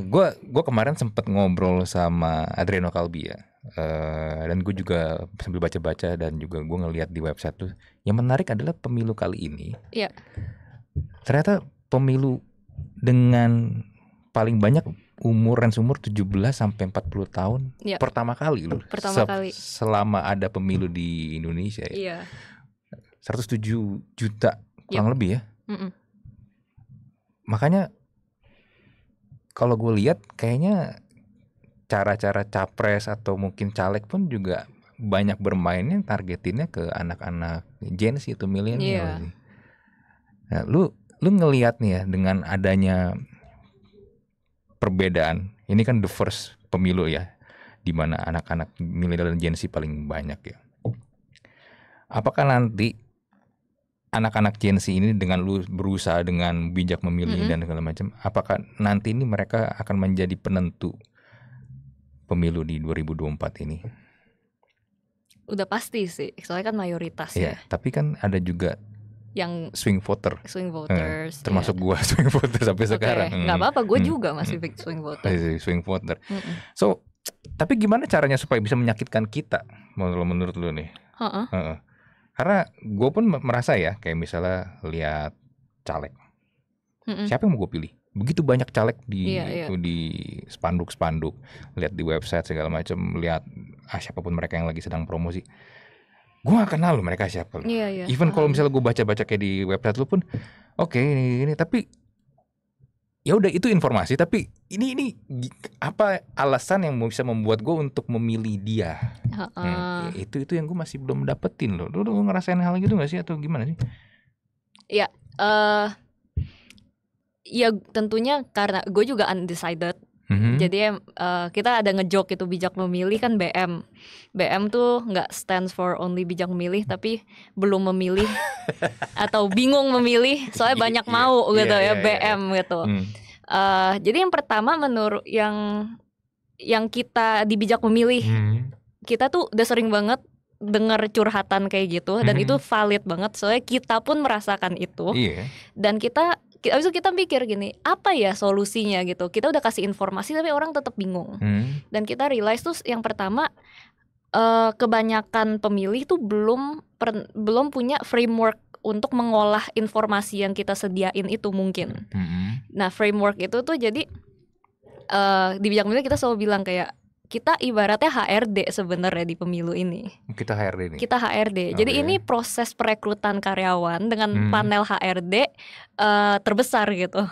[SPEAKER 1] gue uh, gue kemarin sempat ngobrol sama Adreno Kalbi ya, uh, dan gue juga sambil baca-baca dan juga gue ngeliat di website tuh, yang menarik adalah pemilu kali ini. Iya. Ternyata pemilu dengan paling banyak umur umuran umur 17 sampai 40 tahun ya. pertama kali loh. Pertama se kali. Selama ada pemilu di Indonesia ya. Iya. 107 juta kurang ya. lebih ya. Mm -mm. Makanya kalau gue lihat kayaknya cara-cara capres atau mungkin caleg pun juga banyak bermainnya targetinnya ke anak-anak Gen Z itu milenial. Yeah. Nah, lu lu ngelihat nih ya dengan adanya perbedaan. Ini kan the first pemilu ya di mana anak-anak milenial dan Gen Z paling banyak ya. Apakah nanti anak-anak Gen Z ini dengan lu berusaha dengan bijak memilih mm -hmm. dan segala macam, apakah nanti ini mereka akan menjadi penentu pemilu di 2024 ini?
[SPEAKER 2] Udah pasti sih, soalnya kan mayoritas ya. ya.
[SPEAKER 1] Tapi kan ada juga
[SPEAKER 2] yang swing
[SPEAKER 1] voter, swing eh, voters, Hmm. termasuk ya. gua <laughs> swing voter sampai okay. sekarang. Gak hmm. apa-apa, gue hmm. juga masih
[SPEAKER 2] hmm. swing voter.
[SPEAKER 1] Swing voter. Hmm. So, tapi gimana caranya supaya bisa menyakitkan kita? Menurut menurut lu nih? Uh -uh. Uh -uh karena gue pun merasa ya, kayak misalnya lihat caleg, Mm-mm. siapa yang mau gue pilih? Begitu banyak caleg di yeah, yeah. di spanduk-spanduk, lihat di website segala macam, lihat ah, siapapun mereka yang lagi sedang promosi. Gue gak kenal loh mereka siapa. Yeah, yeah. Iya. Even kalau misalnya gue baca-baca kayak di website lu pun, oke okay, ini, ini tapi ya udah itu informasi tapi ini ini apa alasan yang bisa membuat gue untuk memilih dia
[SPEAKER 5] uh -uh.
[SPEAKER 2] Hmm, ya
[SPEAKER 1] itu itu yang gue masih belum dapetin loh lo gue ngerasain hal gitu gak sih atau gimana sih
[SPEAKER 2] ya uh, ya tentunya karena gue juga undecided hmm Jadi uh, kita ada ngejok itu bijak memilih kan BM. BM tuh nggak stands for only bijak memilih tapi belum memilih <laughs> atau bingung memilih soalnya banyak iya, mau gitu yeah, ya yeah, iya, BM yeah. gitu. Mm. Uh, jadi yang pertama menurut yang yang kita dibijak memilih mm. kita tuh udah sering banget dengar curhatan kayak gitu dan mm-hmm. itu valid banget soalnya kita pun merasakan itu yeah. dan kita Abis itu kita pikir gini, apa ya solusinya gitu. Kita udah kasih informasi tapi orang tetap bingung. Hmm. Dan kita realize tuh yang pertama uh, kebanyakan pemilih tuh belum per, belum punya framework untuk mengolah informasi yang kita sediain itu mungkin. Hmm. Nah, framework itu tuh jadi uh, di bidang milih kita selalu bilang kayak kita ibaratnya HRD sebenarnya di pemilu ini.
[SPEAKER 1] Kita HRD nih. Kita
[SPEAKER 2] HRD. Okay. Jadi ini proses perekrutan karyawan dengan hmm. panel HRD uh, eh, terbesar gitu.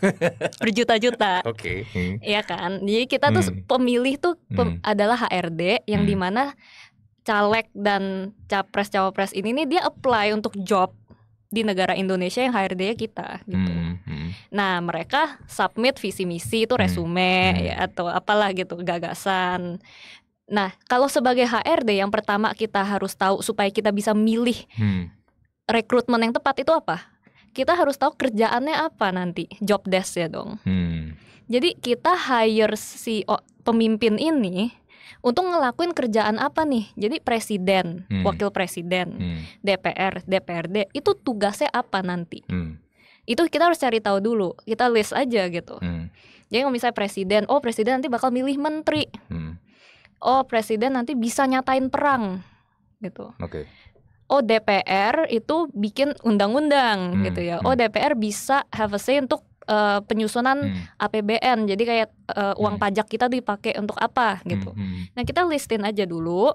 [SPEAKER 2] <laughs> Berjuta-juta.
[SPEAKER 3] Oke. Okay. Hmm.
[SPEAKER 2] Iya kan? Jadi kita tuh hmm. pemilih tuh pem hmm. adalah HRD yang hmm. dimana caleg dan capres cawapres ini nih dia apply untuk job di negara Indonesia yang HRD-nya kita gitu. Hmm, hmm. Nah, mereka submit visi misi itu hmm, resume hmm, hmm. ya atau apalah gitu, gagasan. Nah, kalau sebagai HRD yang pertama kita harus tahu supaya kita bisa milih hmm. rekrutmen yang tepat itu apa? Kita harus tahu kerjaannya apa nanti, job desk ya dong. Hmm. Jadi kita hire si e pemimpin ini untuk ngelakuin kerjaan apa nih jadi presiden hmm. wakil presiden hmm. DPR DPRD itu tugasnya apa nanti hmm. itu kita harus cari tahu dulu kita list aja gitu hmm. jadi kalau misalnya presiden oh presiden nanti bakal milih menteri hmm. oh presiden nanti bisa nyatain perang gitu okay. Oh DPR itu bikin undang-undang hmm, gitu ya. Hmm. Oh DPR bisa have a say untuk uh, penyusunan hmm. APBN. Jadi kayak uh, uang hmm. pajak kita dipakai untuk apa hmm, gitu. Hmm. Nah, kita listin aja dulu.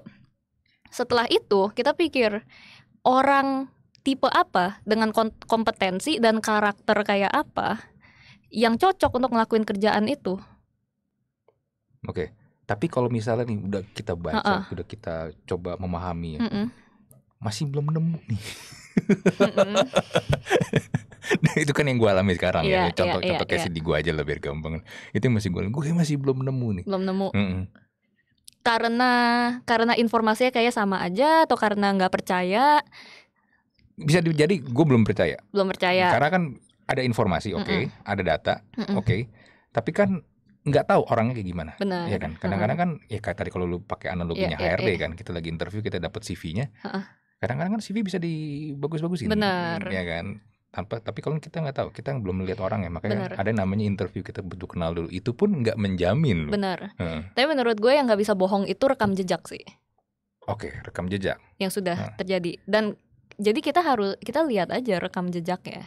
[SPEAKER 2] Setelah itu, kita pikir orang tipe apa dengan kompetensi dan karakter kayak apa yang cocok untuk ngelakuin kerjaan itu.
[SPEAKER 1] Oke. Tapi kalau misalnya nih udah kita baca, uh -uh. udah kita coba memahami ya. Mm -mm. Masih belum nemu nih. mm -mm. <laughs> <laughs> itu kan yang gue alami sekarang yeah, ya. Contoh-contoh iya, yeah, iya, kasih iya. yeah. di gue aja lebih gampang. Itu yang masih gue, gue masih belum nemu nih. Belum nemu. Mm -mm.
[SPEAKER 2] Karena karena informasinya kayak sama aja atau karena nggak percaya?
[SPEAKER 1] Bisa jadi gue belum percaya.
[SPEAKER 2] Belum percaya. Karena
[SPEAKER 1] kan ada informasi, oke, okay. ada data, mm -mm. oke. Okay. Tapi kan nggak tahu orangnya kayak gimana, Benar. ya kan? Kadang-kadang kan, ya kayak tadi kalau lu pakai analoginya yeah, HRD yeah, yeah. kan, kita lagi interview kita dapat CV-nya, uh -uh. kadang-kadang kan CV bisa dibagus-bagusin, benar, ya kan? tanpa tapi kalau kita nggak tahu kita belum melihat orang ya makanya bener. ada namanya interview kita butuh kenal dulu itu pun nggak menjamin benar hmm.
[SPEAKER 2] tapi menurut gue yang nggak bisa bohong itu rekam jejak sih oke okay, rekam jejak yang sudah hmm. terjadi dan jadi kita harus kita lihat aja rekam jejak ya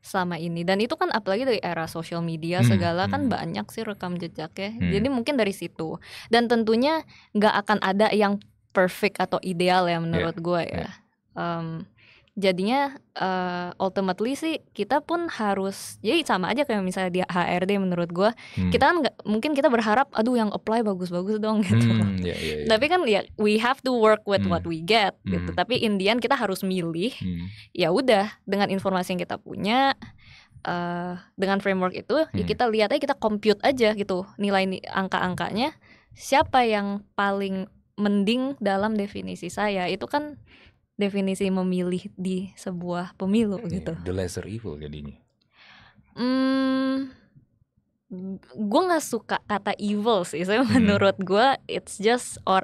[SPEAKER 2] selama ini dan itu kan apalagi dari era sosial media hmm, segala kan hmm. banyak sih rekam ya hmm. jadi mungkin dari situ dan tentunya nggak akan ada yang perfect atau ideal ya menurut yeah, gue ya yeah. um, mmm, jadinya uh, ultimately sih kita pun harus jadi sama aja kayak misalnya di HRD menurut gue hmm. kita kan nggak mungkin kita berharap aduh yang apply bagus-bagus dong <laughs> gitu hmm, yeah, yeah, yeah. tapi kan ya we have to work with hmm. what we get gitu. hmm. gitu tapi Indian kita harus milih hmm. ya udah dengan informasi yang kita punya uh, dengan framework itu ya hmm. ya kita lihat aja kita compute aja gitu nilai angka-angkanya siapa yang paling mending dalam definisi saya itu kan definisi memilih di sebuah pemilu Ini, iya,
[SPEAKER 1] gitu. The lesser evil jadinya.
[SPEAKER 2] Hmm, gue nggak suka kata evil sih. So, hmm. menurut gue it's just or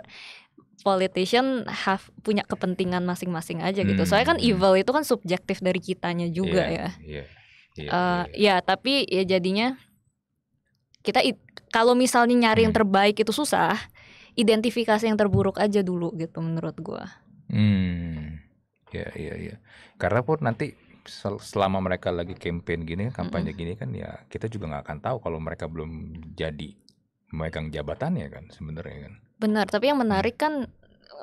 [SPEAKER 2] politician have punya kepentingan masing-masing aja gitu. Hmm. Soalnya kan hmm. evil itu kan subjektif dari kitanya juga yeah, ya. Iya. yeah, uh, yeah. Ya tapi ya jadinya kita kalau misalnya nyari yang hmm. terbaik itu susah, identifikasi yang terburuk aja dulu gitu menurut gue.
[SPEAKER 1] Hmm. Ya, ya, ya. Karena pun nanti selama mereka lagi campaign gini, kampanye mm -hmm. gini kan ya kita juga nggak akan tahu kalau mereka belum jadi memegang jabatannya kan sebenarnya kan.
[SPEAKER 2] Benar, tapi yang hmm. menarik kan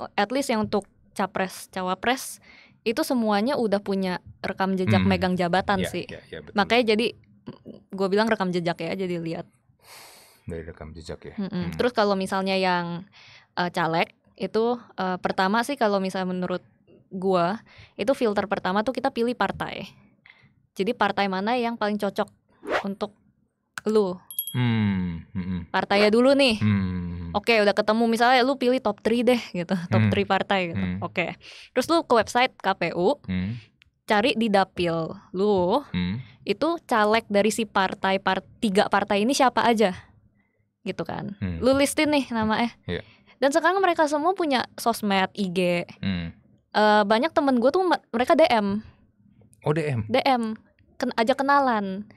[SPEAKER 2] eh, at least yang untuk capres, cawapres itu semuanya udah punya rekam jejak hmm. megang jabatan ya, sih. Ya, ya, betul. Makanya jadi gue bilang rekam jejak ya, jadi lihat
[SPEAKER 1] dari rekam jejak ya. Mm -mm. Hmm.
[SPEAKER 2] Terus kalau misalnya yang uh, caleg itu uh, pertama sih kalau misalnya menurut gua itu filter pertama tuh kita pilih partai jadi partai mana yang paling cocok untuk lu
[SPEAKER 5] hmm.
[SPEAKER 2] hmm. partainya dulu nih hmm, hmm. oke okay, udah ketemu misalnya lu pilih top 3 deh gitu top hmm. 3 partai gitu oke okay. terus lu ke website KPU cari di dapil lu itu caleg dari si partai part tiga partai ini siapa aja gitu kan
[SPEAKER 4] hmm.
[SPEAKER 3] lu
[SPEAKER 2] listin nih nama eh iya. yeah dan sekarang mereka semua punya sosmed IG hmm. uh, banyak temen gue tuh mereka DM
[SPEAKER 4] oh
[SPEAKER 1] DM
[SPEAKER 2] DM Ken ajak kenalan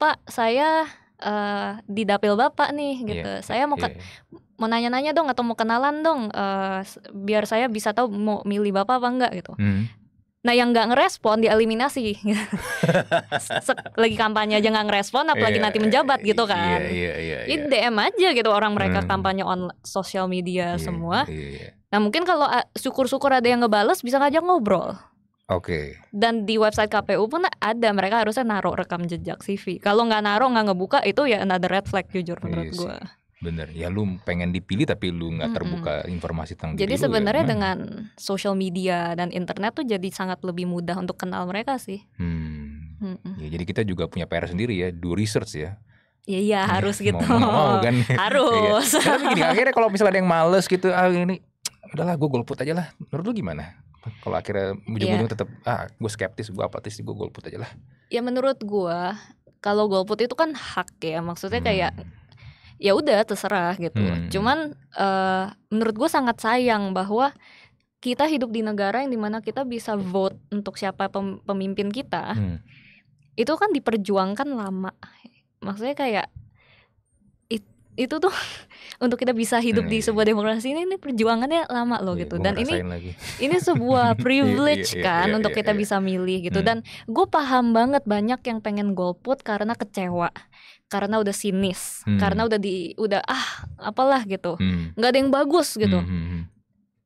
[SPEAKER 2] pak saya uh, di dapil bapak nih iya, gitu yeah. saya mau yeah. Iya, iya. mau nanya-nanya dong atau mau kenalan dong uh, biar saya bisa tahu mau milih bapak apa enggak gitu hmm. Nah yang nggak ngerespon dieliminasi.
[SPEAKER 4] <laughs>
[SPEAKER 2] Lagi kampanye aja gak ngerespon, apalagi yeah, nanti menjabat iya, gitu iya, kan. yeah,
[SPEAKER 3] iya iya. iya.
[SPEAKER 2] DM aja gitu orang mereka hmm. kampanye on social media yeah, semua. Yeah, yeah. Nah mungkin kalau ah, syukur-syukur ada yang ngebales bisa ngajak ngobrol. Oke. Okay. Dan di website KPU pun ada mereka harusnya naruh rekam jejak CV. Kalau nggak naruh nggak ngebuka itu ya another red flag jujur menurut yes. gue.
[SPEAKER 1] Bener. Ya lu pengen dipilih tapi lu nggak terbuka mm -hmm. informasi tentang Jadi ya sebenarnya ya. dengan
[SPEAKER 2] social media dan internet tuh jadi sangat lebih mudah untuk kenal mereka sih. Hmm. Mm -hmm. Ya jadi
[SPEAKER 1] kita juga punya PR sendiri ya, do research ya.
[SPEAKER 2] Iya ya, <laughs> harus
[SPEAKER 3] ya, gitu. Mau, mau kan. <laughs>
[SPEAKER 1] Harus. ya, gini akhirnya kalau misalnya ada yang males gitu, ah ini udahlah gue golput aja lah. Menurut lu gimana? Kalau akhirnya ujung-ujung yeah. tetap ah gue skeptis, gue apatis, gue golput aja lah.
[SPEAKER 2] Ya menurut gue kalau golput itu kan hak ya, maksudnya kayak hmm ya udah terserah gitu
[SPEAKER 3] hmm. hmm. cuman
[SPEAKER 2] uh, menurut gue sangat sayang bahwa kita hidup di negara yang dimana kita bisa vote untuk siapa pem pemimpin kita hmm. itu kan diperjuangkan lama maksudnya kayak it, itu tuh <laughs> untuk kita bisa hidup hmm. di iya, sebuah iya. demokrasi ini, ini perjuangannya lama loh iya, gitu dan ini lagi. ini sebuah <laughs> privilege kan untuk kita bisa milih gitu hmm. dan gue paham banget banyak yang pengen golput karena kecewa karena udah sinis, hmm. karena udah di udah ah apalah gitu, hmm. nggak ada yang bagus gitu. Hmm, hmm, hmm.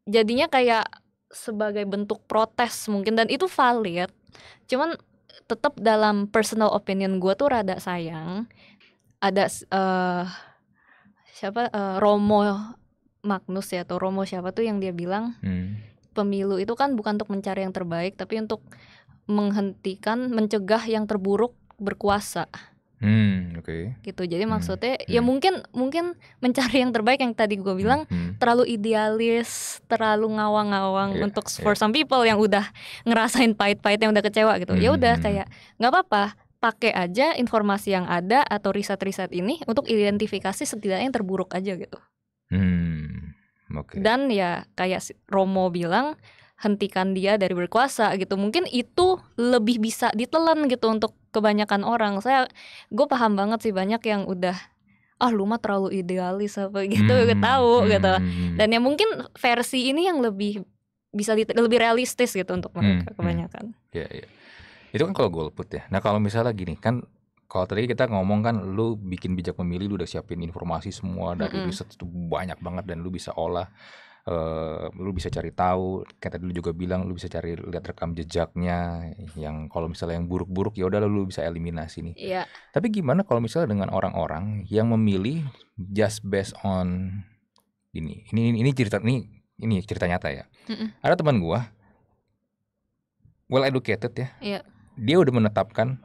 [SPEAKER 2] Jadinya kayak sebagai bentuk protes mungkin dan itu valid. Cuman tetap dalam personal opinion gue tuh rada sayang ada uh, siapa uh, Romo Magnus ya atau Romo siapa tuh yang dia bilang hmm. pemilu itu kan bukan untuk mencari yang terbaik tapi untuk menghentikan mencegah yang terburuk berkuasa
[SPEAKER 3] Hmm, oke. Okay.
[SPEAKER 2] Gitu. Jadi hmm, maksudnya hmm. ya mungkin mungkin mencari yang terbaik yang tadi gue hmm, bilang hmm. terlalu idealis, terlalu ngawang-ngawang yeah, untuk yeah. for some people yang udah ngerasain pahit-pahit yang udah kecewa gitu. Hmm. Ya udah hmm. kayak nggak apa-apa, pakai aja informasi yang ada atau riset-riset ini untuk identifikasi setidaknya yang terburuk aja gitu.
[SPEAKER 3] Hmm, oke. Okay.
[SPEAKER 2] Dan ya kayak Romo bilang hentikan dia dari berkuasa gitu. Mungkin itu lebih bisa ditelan gitu untuk kebanyakan orang saya gue paham banget sih banyak yang udah ah lu mah terlalu idealis apa gitu hmm, gue tahu hmm. gitu hmm, hmm. dan yang mungkin versi ini yang lebih bisa lebih realistis gitu untuk hmm, mereka kebanyakan
[SPEAKER 5] Iya, hmm. iya.
[SPEAKER 1] itu kan kalau golput ya nah kalau misalnya gini kan kalau tadi kita ngomong kan lu bikin bijak memilih lu udah siapin informasi semua dari -hmm. riset itu banyak banget dan lu bisa olah uh, lu bisa cari tahu tadi lu juga bilang lu bisa cari lihat rekam jejaknya yang kalau misalnya yang buruk-buruk ya udah lu bisa eliminasi nih yeah. tapi gimana kalau misalnya dengan orang-orang yang memilih just based on ini ini ini, ini cerita ini ini cerita nyata ya mm -mm. ada teman gua well educated ya yeah. dia udah menetapkan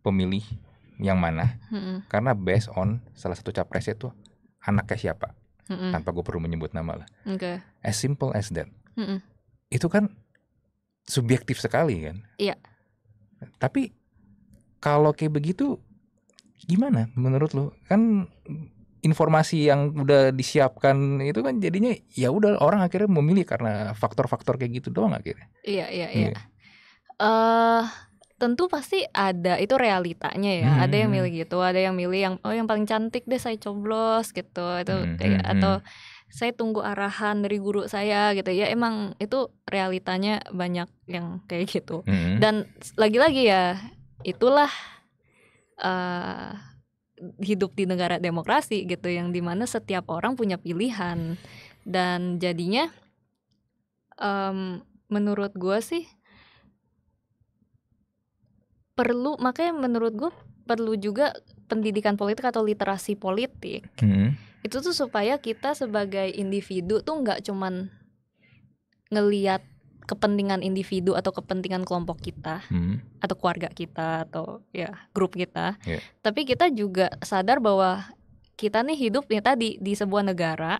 [SPEAKER 1] pemilih yang mana mm karena based on salah satu capresnya itu anaknya siapa mm-hmm. tanpa gue perlu menyebut nama lah. Okay. As simple as that. Mm-hmm. Itu kan subjektif sekali kan. Iya. Tapi kalau kayak begitu gimana menurut lo? Kan informasi yang udah disiapkan itu kan jadinya ya udah orang akhirnya memilih karena faktor-faktor kayak gitu doang akhirnya.
[SPEAKER 2] Iya iya iya. iya. Eh, tentu pasti ada itu realitanya ya hmm. ada yang hmm, hmm. milih gitu ada yang milih yang oh yang paling cantik deh saya coblos gitu itu hmm. hmm kayak hmm. atau saya tunggu arahan dari guru saya gitu ya emang itu realitanya banyak yang kayak gitu hmm. dan lagi-lagi ya itulah uh, hidup di negara demokrasi gitu yang dimana setiap orang punya pilihan dan jadinya um, menurut gue sih perlu makanya menurut gue perlu juga pendidikan politik atau literasi politik hmm. itu tuh supaya kita sebagai individu tuh nggak cuman ngeliat kepentingan individu atau kepentingan kelompok kita hmm. atau keluarga kita atau ya grup kita yeah. tapi kita juga sadar bahwa kita nih hidup ya tadi di sebuah negara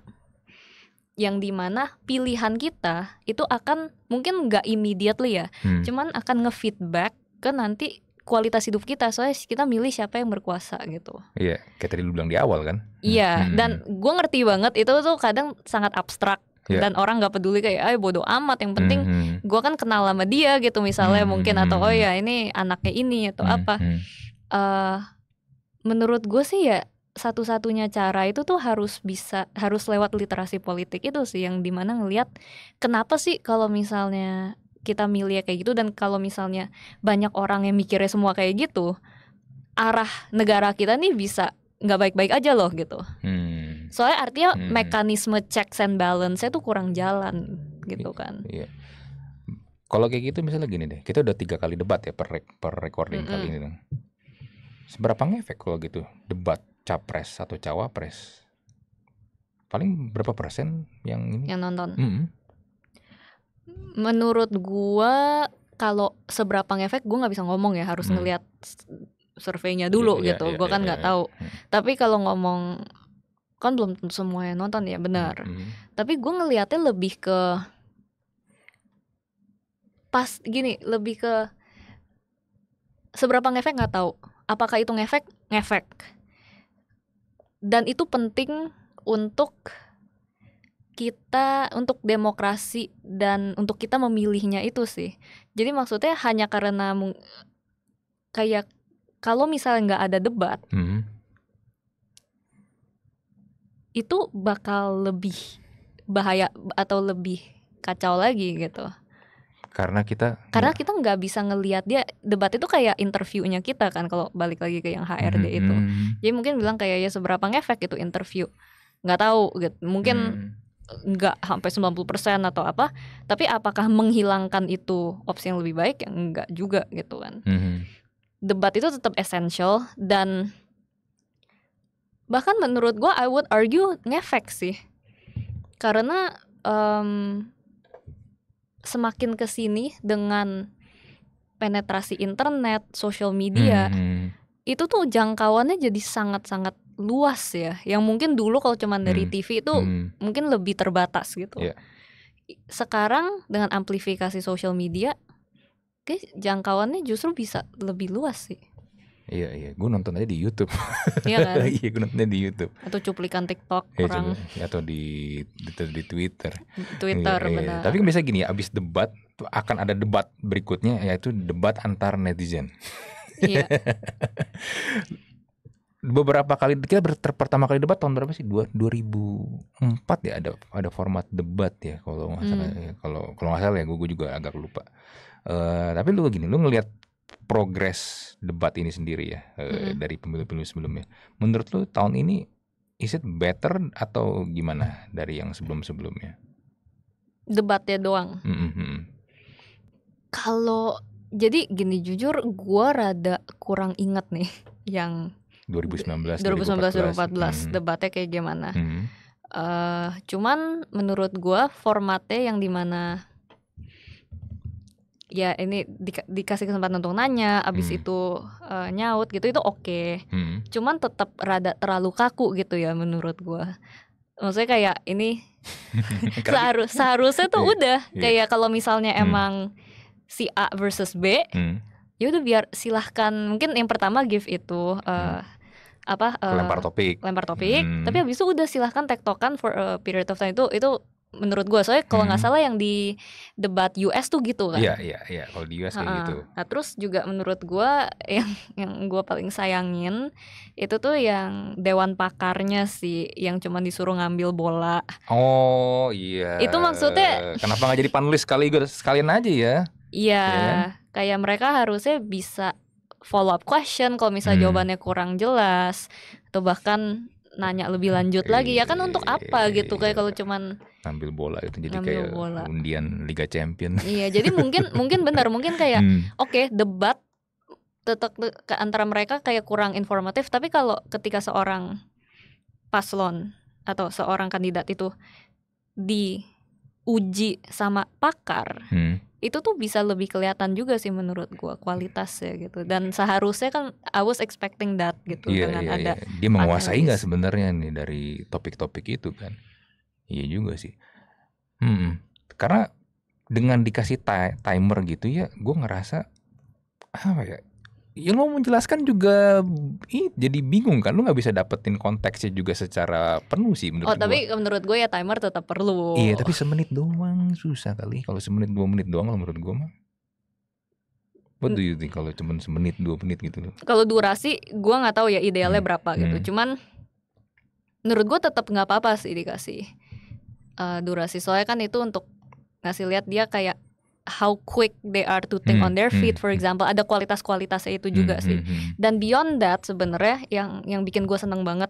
[SPEAKER 2] yang dimana pilihan kita itu akan mungkin nggak immediately ya hmm. cuman akan ngefeedback ke nanti kualitas hidup kita soalnya kita milih siapa yang berkuasa gitu
[SPEAKER 3] iya
[SPEAKER 1] kayak tadi lu bilang di awal kan
[SPEAKER 2] iya hmm. hmm. dan gue ngerti banget itu tuh kadang sangat abstrak yeah. dan orang nggak peduli kayak ayo bodoh amat yang penting -hmm. hmm. gue kan kenal sama dia gitu misalnya -hmm. mungkin atau hmm, oh ya ini anaknya ini atau -hmm. apa uh, menurut gue sih ya satu-satunya cara itu tuh harus bisa harus lewat literasi politik itu sih yang dimana ngelihat kenapa sih kalau misalnya kita milih ya kayak gitu dan kalau misalnya banyak orang yang mikirnya semua kayak gitu arah negara kita nih bisa nggak baik-baik aja loh gitu
[SPEAKER 3] hmm.
[SPEAKER 2] soalnya artinya hmm. mekanisme checks and balance itu kurang jalan gitu kan
[SPEAKER 1] iya. kalau kayak gitu misalnya gini deh kita udah tiga kali debat ya per per recording mm -hmm. kali ini dong seberapa ngefek kalau gitu debat capres atau cawapres paling berapa persen yang ini
[SPEAKER 2] yang nonton mm -hmm menurut gue kalau seberapa ngefek gue nggak bisa ngomong ya harus hmm. ngelihat surveinya dulu yeah, iya, gitu yeah, gue yeah, kan iya, nggak yeah, tahu hmm. tapi kalau ngomong kan belum semua yang nonton ya benar hmm. hmm. tapi gue ngelihatnya lebih ke pas gini lebih ke seberapa ngefek nggak tahu apakah itu ngefek ngefek dan itu penting untuk kita untuk demokrasi dan untuk kita memilihnya itu sih. Jadi maksudnya hanya karena kayak kalau misalnya nggak ada debat, hmm. itu bakal lebih bahaya atau lebih kacau lagi gitu.
[SPEAKER 1] Karena kita
[SPEAKER 2] karena ya. kita nggak bisa ngelihat dia debat itu kayak interviewnya kita kan kalau balik lagi ke yang HRD hmm, itu. Jadi hmm. mungkin bilang kayak ya seberapa ngefek itu interview nggak tahu gitu mungkin hmm nggak sampai 90% atau apa tapi apakah menghilangkan itu opsi yang lebih baik ya enggak juga gitu kan mm -hmm. debat itu tetap essential dan bahkan menurut gue I would argue ngefek sih karena um, semakin kesini dengan penetrasi internet, social media -hmm. itu tuh jangkauannya jadi sangat-sangat luas ya yang mungkin dulu kalau cuma dari hmm. TV itu hmm. mungkin lebih terbatas gitu yeah. sekarang dengan amplifikasi sosial media kayak jangkauannya justru bisa lebih luas sih
[SPEAKER 1] Iya iya, gue nonton aja di YouTube. Iya kan? <laughs> iya, gue nontonnya di YouTube. Atau cuplikan TikTok ya, orang. cuplikan. Iya, atau di, di di Twitter.
[SPEAKER 2] Twitter ya, benar. Tapi
[SPEAKER 1] bisa kan biasa gini ya, abis debat akan ada debat berikutnya yaitu debat antar netizen. Iya. <laughs> beberapa kali kita ber, pertama kali debat tahun berapa sih? Dua, ribu empat ya ada ada format debat ya kalau nggak salah hmm. ya, kalau kalau nggak salah ya gue, juga agak lupa. Uh, tapi lu gini, lu ngelihat progres debat ini sendiri ya uh, hmm. dari pemilu-pemilu sebelumnya. Menurut lu tahun ini is it better atau gimana dari yang sebelum-sebelumnya?
[SPEAKER 2] debat ya doang. Mm -hmm. Kalau jadi gini jujur gue rada kurang inget nih <laughs> yang 2019 2019 2014, 2014 hmm. debatnya kayak gimana. Hmm. Uh, cuman menurut gua formatnya yang dimana ya ini di, dikasih kesempatan untuk nanya abis hmm. itu uh, nyaut gitu itu oke okay. hmm. cuman tetap rada terlalu kaku gitu ya menurut gua maksudnya kayak ini
[SPEAKER 4] <laughs>
[SPEAKER 3] seharus
[SPEAKER 2] seharusnya tuh yeah. udah yeah. kayak kalau misalnya hmm. emang si A versus B hmm. ya udah biar silahkan mungkin yang pertama give itu uh, apa eh, lempar topik lempar topik hmm. tapi habis itu udah silahkan tektokan for a period of time itu itu menurut gue soalnya kalau nggak hmm. salah yang di debat US tuh gitu kan iya iya iya kalau di US kayak uh, gitu nah terus juga menurut gue <laughs> yang yang gue paling sayangin itu tuh yang dewan pakarnya sih yang cuma disuruh ngambil bola
[SPEAKER 1] oh iya itu maksudnya kenapa nggak jadi panelis sekali sekalian aja ya iya
[SPEAKER 2] yeah. Kan? kayak mereka harusnya bisa follow up question kalau misalnya hmm. jawabannya kurang jelas atau bahkan nanya lebih lanjut e, lagi ya kan untuk apa e, gitu kayak kalau cuman
[SPEAKER 1] ambil bola itu jadi kayak bola. undian Liga Champion. Iya, jadi mungkin
[SPEAKER 2] <laughs> mungkin benar mungkin kayak hmm. oke okay, debat tetap ke antara mereka kayak kurang informatif tapi kalau ketika seorang paslon atau seorang kandidat itu diuji sama pakar hmm itu tuh bisa lebih kelihatan juga sih menurut gua kualitasnya gitu dan iya. seharusnya kan I was expecting that gitu yeah, dengan yeah, ada yeah. dia menguasai nggak
[SPEAKER 1] sebenarnya nih dari topik-topik itu kan iya juga sih hmm karena dengan dikasih timer gitu ya gua ngerasa apa ya yang mau menjelaskan juga ih, jadi bingung kan lu nggak bisa dapetin konteksnya juga secara penuh sih menurut oh tapi
[SPEAKER 2] gua. menurut gue ya timer tetap perlu iya tapi
[SPEAKER 1] semenit doang susah kali kalau semenit dua menit doang lo menurut gue mah What do you think kalau cuma semenit dua menit gitu
[SPEAKER 2] Kalau durasi, gue nggak tahu ya idealnya hmm. berapa gitu. Hmm. Cuman menurut gue tetap nggak apa-apa sih dikasih uh, durasi. Soalnya kan itu untuk ngasih lihat dia kayak how quick they are to think hmm, on their hmm, feet for hmm. example ada kualitas-kualitasnya itu juga hmm, sih hmm, dan beyond that sebenarnya yang yang bikin gue seneng banget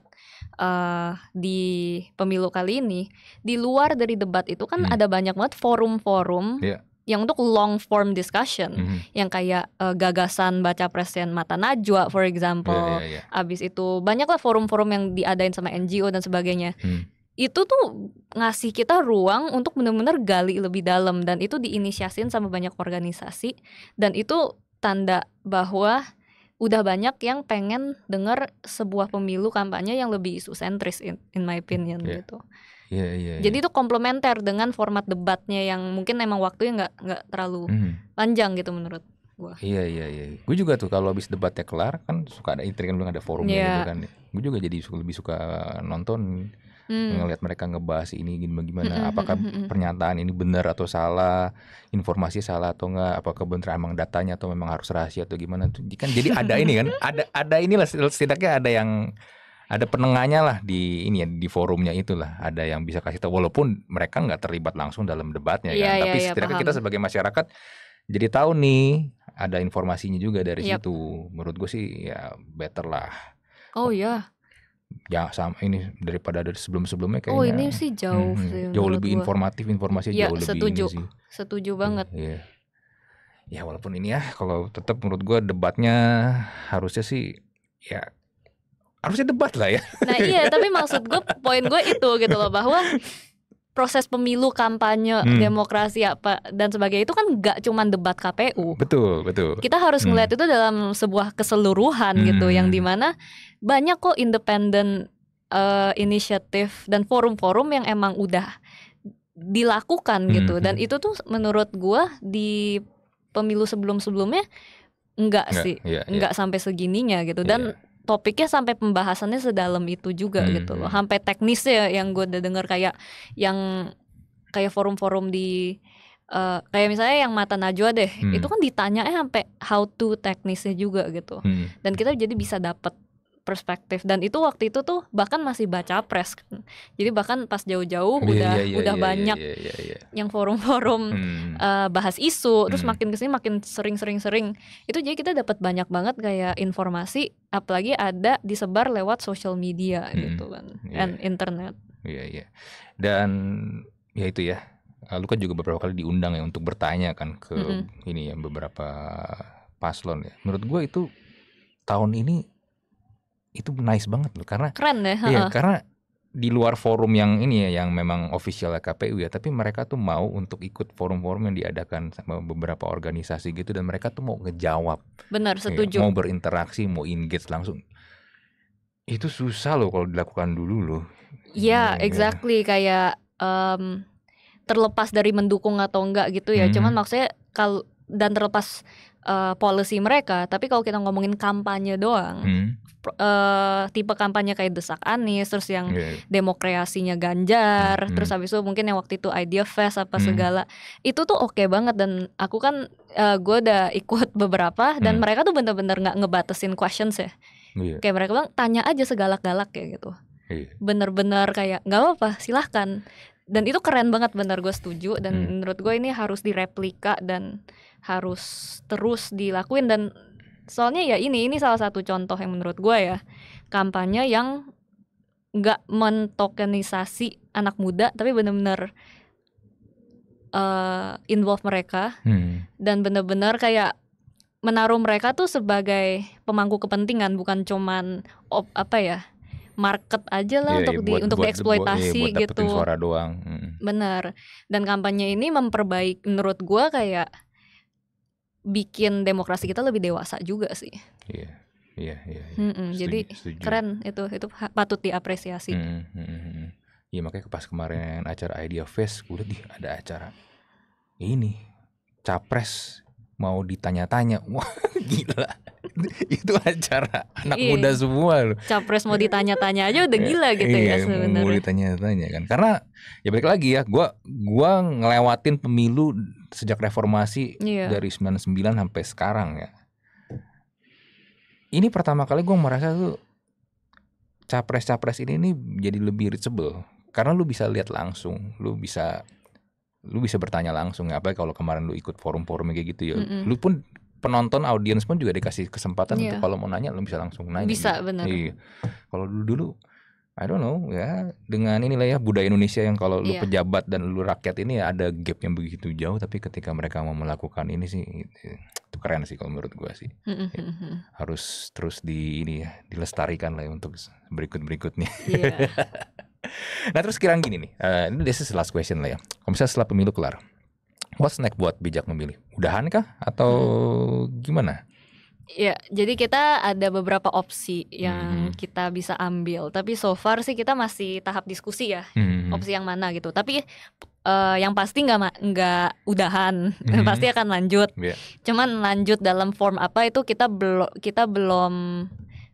[SPEAKER 2] uh, di pemilu kali ini di luar dari debat itu kan hmm. ada banyak banget forum-forum ya. yang untuk long form discussion -hmm. yang kayak uh, gagasan baca presiden mata najwa for example yeah, yeah, yeah. abis itu banyaklah forum-forum yang diadain sama NGO dan sebagainya mm itu tuh ngasih kita ruang untuk benar-benar gali lebih dalam dan itu diinisiasin sama banyak organisasi dan itu tanda bahwa udah banyak yang pengen dengar sebuah pemilu kampanye yang lebih isu sentris in, in my opinion yeah. gitu.
[SPEAKER 3] Yeah, yeah, iya. Jadi yeah.
[SPEAKER 2] itu komplementer dengan format debatnya yang mungkin emang waktunya nggak nggak terlalu mm. panjang gitu menurut gua.
[SPEAKER 3] Iya
[SPEAKER 1] iya iya. Gue juga tuh kalau habis debatnya kelar kan suka ada intrigan kan ada forumnya yeah. gitu kan. Gue juga jadi lebih suka nonton hmm. ngelihat mereka ngebahas ini gimana gimana hmm, hmm, apakah hmm, hmm, hmm, pernyataan ini benar atau salah informasi salah atau enggak apakah benar emang datanya atau memang harus rahasia atau gimana tuh kan jadi ada ini kan ada ada inilah setidaknya ada yang ada penengahnya lah di ini ya di forumnya itulah ada yang bisa kasih tahu walaupun mereka nggak terlibat langsung dalam debatnya ya kan ya, tapi ya, setidaknya paham. kita sebagai masyarakat jadi tahu nih ada informasinya juga dari yep. situ menurut gue sih ya better lah oh ya ya sama ini daripada dari sebelum-sebelumnya oh, kayaknya. Oh, ini sih jauh hmm, hmm. sih jauh lebih gua. informatif informasinya ya, jauh setuju. lebih ini sih.
[SPEAKER 2] Setuju banget. Iya.
[SPEAKER 1] Ya walaupun ini ya kalau tetap menurut gua debatnya harusnya sih ya harusnya debat lah ya.
[SPEAKER 2] Nah iya tapi maksud gue poin gue itu gitu loh bahwa proses pemilu, kampanye, hmm. demokrasi apa dan sebagainya itu kan nggak cuma debat KPU.
[SPEAKER 1] Betul, betul. Kita harus melihat hmm.
[SPEAKER 2] itu dalam sebuah keseluruhan gitu, hmm. gitu yang dimana banyak kok independen uh, inisiatif dan forum-forum yang emang udah dilakukan hmm, gitu dan hmm. itu tuh menurut gua di pemilu sebelum-sebelumnya enggak, enggak sih, yeah, yeah. sampai segininya gitu dan yeah topiknya sampai pembahasannya sedalam itu juga hmm. gitu loh hmm. sampai teknisnya yang gue udah denger kayak yang kayak forum-forum di uh, kayak misalnya yang mata Najwa deh hmm. itu kan ditanya eh, sampai how to teknisnya juga gitu hmm. dan kita jadi bisa dapat perspektif dan itu waktu itu tuh bahkan masih baca pres kan. jadi bahkan pas jauh-jauh yeah, udah yeah, yeah, udah yeah, iya, banyak yeah, yeah, yeah, yeah. yang forum-forum hmm. uh, bahas isu terus hmm. makin kesini makin sering-sering-sering itu jadi kita dapat banyak banget kayak informasi apalagi ada disebar lewat social media hmm. gitu kan yeah. and internet iya yeah, yeah.
[SPEAKER 1] dan ya itu ya eh, lu kan juga beberapa kali diundang ya untuk bertanya kan ke mm -hmm. ini ya beberapa paslon ya menurut gua itu tahun ini itu nice banget loh karena keren ya. Iya, karena di luar forum yang ini ya yang memang official KPU ya, tapi mereka tuh mau untuk ikut forum-forum yang diadakan sama beberapa organisasi gitu dan mereka tuh mau ngejawab.
[SPEAKER 2] Benar, iya, setuju. Ya, mau
[SPEAKER 1] berinteraksi, mau engage langsung. Itu susah loh kalau dilakukan dulu loh.
[SPEAKER 2] ya yeah, exactly ya. kayak um, terlepas dari mendukung atau enggak gitu ya. Hmm. Cuman maksudnya kalau dan terlepas uh, policy mereka. Tapi kalau kita ngomongin kampanye doang, hmm. uh, tipe kampanye kayak desak Anies, terus yang yeah. demokrasinya Ganjar, hmm. terus habis itu mungkin yang waktu itu Idea Fest apa hmm. segala, itu tuh oke okay banget dan aku kan uh, eh, gue udah ikut beberapa dan hmm. mereka tuh bener-bener nggak ngebatesin ngebatasin questions ya. Yeah. Kayak mereka bilang tanya aja segalak-galak ya gitu. Iya. Bener-bener yeah. kayak nggak apa-apa, silahkan dan itu keren banget bener gue setuju dan hmm. menurut gue ini harus direplika dan harus terus dilakuin dan soalnya ya ini ini salah satu contoh yang menurut gue ya kampanye yang nggak mentokenisasi anak muda tapi benar-benar uh, eh, involve mereka hmm. dan benar-benar kayak menaruh mereka tuh sebagai pemangku kepentingan bukan cuman op, apa ya market aja lah yeah, untuk yeah, di untuk buat, dieksploitasi iya, buat, yeah, buat gitu. suara
[SPEAKER 1] doang. Hmm.
[SPEAKER 2] Bener. Dan kampanye ini memperbaik menurut gue kayak bikin demokrasi kita lebih dewasa juga sih.
[SPEAKER 3] Iya, iya, iya. iya. jadi setuju. keren
[SPEAKER 2] itu, itu patut diapresiasi. Mm-hmm,
[SPEAKER 1] mm-hmm. Iya mm, -hmm. makanya pas kemarin acara Idea Fest, gue lihat ada acara ini capres mau ditanya-tanya, <laughs> wah gila. <laughs> itu acara anak iya. muda semua loh.
[SPEAKER 2] Capres mau ditanya-tanya aja udah iya, gila gitu ya iya, ya sebenarnya. Mau
[SPEAKER 1] ditanya-tanya kan. Karena ya balik lagi ya, gua gua ngelewatin pemilu sejak reformasi yeah. dari 99 sampai sekarang ya. Ini pertama kali gue merasa tuh capres-capres ini nih jadi lebih reachable karena lu bisa lihat langsung, lu bisa lu bisa bertanya langsung apa kalau kemarin lu ikut forum-forum kayak gitu ya. Mm -mm. Lu pun penonton audiens pun juga dikasih kesempatan yeah. untuk kalau mau nanya lu bisa langsung nanya. Bisa gitu. benar. Iya. Kalau dulu dulu I don't know ya dengan inilah ya budaya Indonesia yang kalau lu iya. pejabat dan lu rakyat ini ada gap yang begitu jauh tapi ketika mereka mau melakukan ini sih itu keren sih kalau menurut gua sih mm-hmm. ya, harus terus di ini ya dilestarikan lah ya untuk berikut berikutnya yeah. <laughs> nah terus kirang gini nih eh, ini this is last question lah ya kalau misalnya setelah pemilu kelar what's next buat bijak memilih udahan kah atau mm. gimana
[SPEAKER 2] Ya, jadi kita ada beberapa opsi yang hmm. kita bisa ambil. Tapi so far sih kita masih tahap diskusi ya, hmm. opsi yang mana gitu. Tapi uh, yang pasti nggak nggak udahan, <laughs> hmm. pasti akan lanjut. Yeah. Cuman lanjut dalam form apa itu kita belum kita belum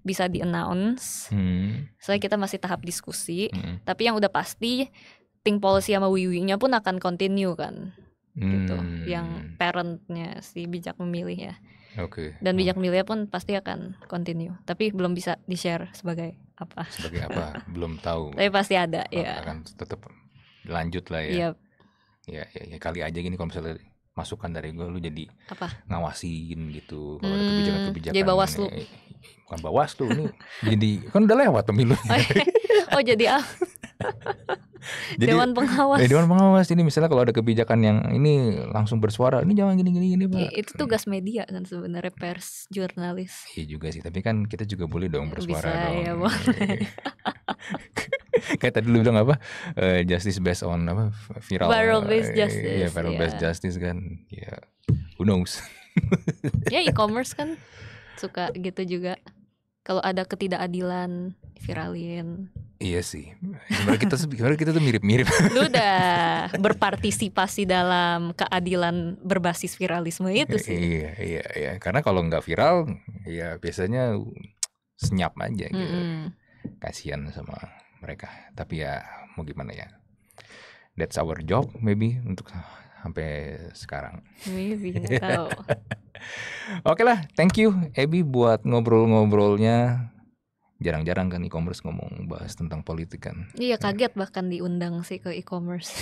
[SPEAKER 2] bisa di announce. Hmm. Soalnya kita masih tahap diskusi. Hmm. Tapi yang udah pasti, think policy sama wiwi-nya pun akan continue kan, hmm. gitu. Mm. Yang parentnya si bijak memilih ya. Okay. Dan hmm. bijak milia pun pasti akan continue, tapi belum bisa di share sebagai apa. Sebagai apa? <laughs> belum tahu. Tapi pasti ada, oh, ya. Akan
[SPEAKER 1] tetap lanjut lah ya. Yep. Ya, ya, ya kali aja gini kalau misalnya masukan dari gue lu jadi apa? ngawasin gitu kalau hmm, ada kebijakan-kebijakan. Jadi bawaslu bukan Bawaslu ini jadi kan udah lewat pemilu. Oh, iya.
[SPEAKER 2] oh jadi ah. <laughs> jadi, Dewan pengawas. Eh, Dewan
[SPEAKER 1] pengawas ini misalnya kalau ada kebijakan yang ini langsung bersuara, ini jangan gini gini gini pak. Iya,
[SPEAKER 2] itu tugas media kan sebenarnya pers, jurnalis.
[SPEAKER 1] Iya juga sih, tapi kan kita juga boleh dong bersuara Bisa, dong. Ya, <laughs> boleh. Kayak tadi lu bilang apa? Uh, justice based on apa? Viral. Viral based eh, justice. Iya, viral yeah. based iya. justice kan. Ya, yeah. who knows.
[SPEAKER 2] ya e-commerce kan suka gitu juga kalau ada ketidakadilan viralin
[SPEAKER 1] Iya sih. Sebenarnya kita sebenarnya kita tuh mirip-mirip. Lu
[SPEAKER 2] udah berpartisipasi dalam keadilan berbasis viralisme itu sih.
[SPEAKER 1] Iya, iya, iya. Karena kalau nggak viral, ya biasanya senyap aja gitu. Mm -hmm. Kasihan sama mereka. Tapi ya mau gimana ya. That's our job maybe untuk sampai sekarang. Maybe, <laughs> tahu. Oke lah, thank you Ebi buat ngobrol-ngobrolnya. Jarang-jarang kan e-commerce ngomong bahas tentang politik kan.
[SPEAKER 2] Iya, iya. kaget ya. bahkan diundang sih ke e-commerce.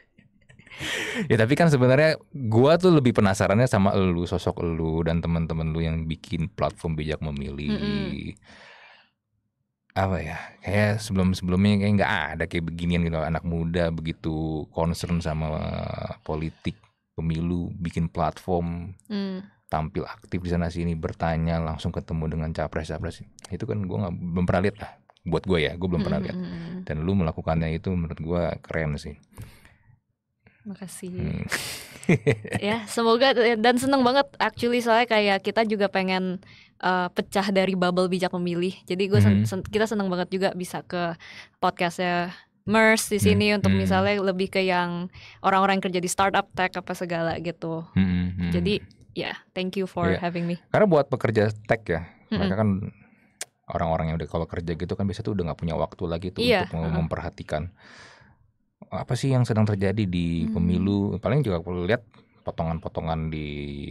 [SPEAKER 1] <laughs> ya tapi kan sebenarnya gua tuh lebih penasarannya sama lu sosok lu dan teman-teman lu yang bikin platform bijak memilih. Mm -hmm. Apa ya? Kayak sebelum-sebelumnya kayak nggak ada kayak beginian gitu anak muda begitu concern sama politik pemilu, bikin platform, hmm. tampil aktif di sana sini, bertanya, langsung ketemu dengan capres-capres. Itu kan gue nggak belum pernah lihat lah. Buat gue ya, gue belum pernah hmm. lihat. Hmm, hmm. Dan lu melakukannya itu menurut gue keren sih.
[SPEAKER 2] Makasih. Hmm.
[SPEAKER 3] <laughs>
[SPEAKER 2] ya, semoga dan seneng banget actually soalnya kayak kita juga pengen uh, pecah dari bubble bijak memilih. Jadi gue sen hmm. sen kita seneng banget juga bisa ke podcastnya MERS di hmm, sini hmm. untuk hmm. misalnya lebih ke yang orang-orang kerja di startup tech apa segala gitu. Hmm. Hmm. hmm. Jadi ya, yeah, thank you for yeah. having me.
[SPEAKER 1] Karena buat pekerja tech ya, hmm. mereka kan orang-orang yang udah kalau kerja gitu kan bisa tuh udah nggak punya waktu lagi tuh yeah. untuk uh. memperhatikan apa sih yang sedang terjadi di hmm. pemilu. Paling juga perlu lihat potongan-potongan di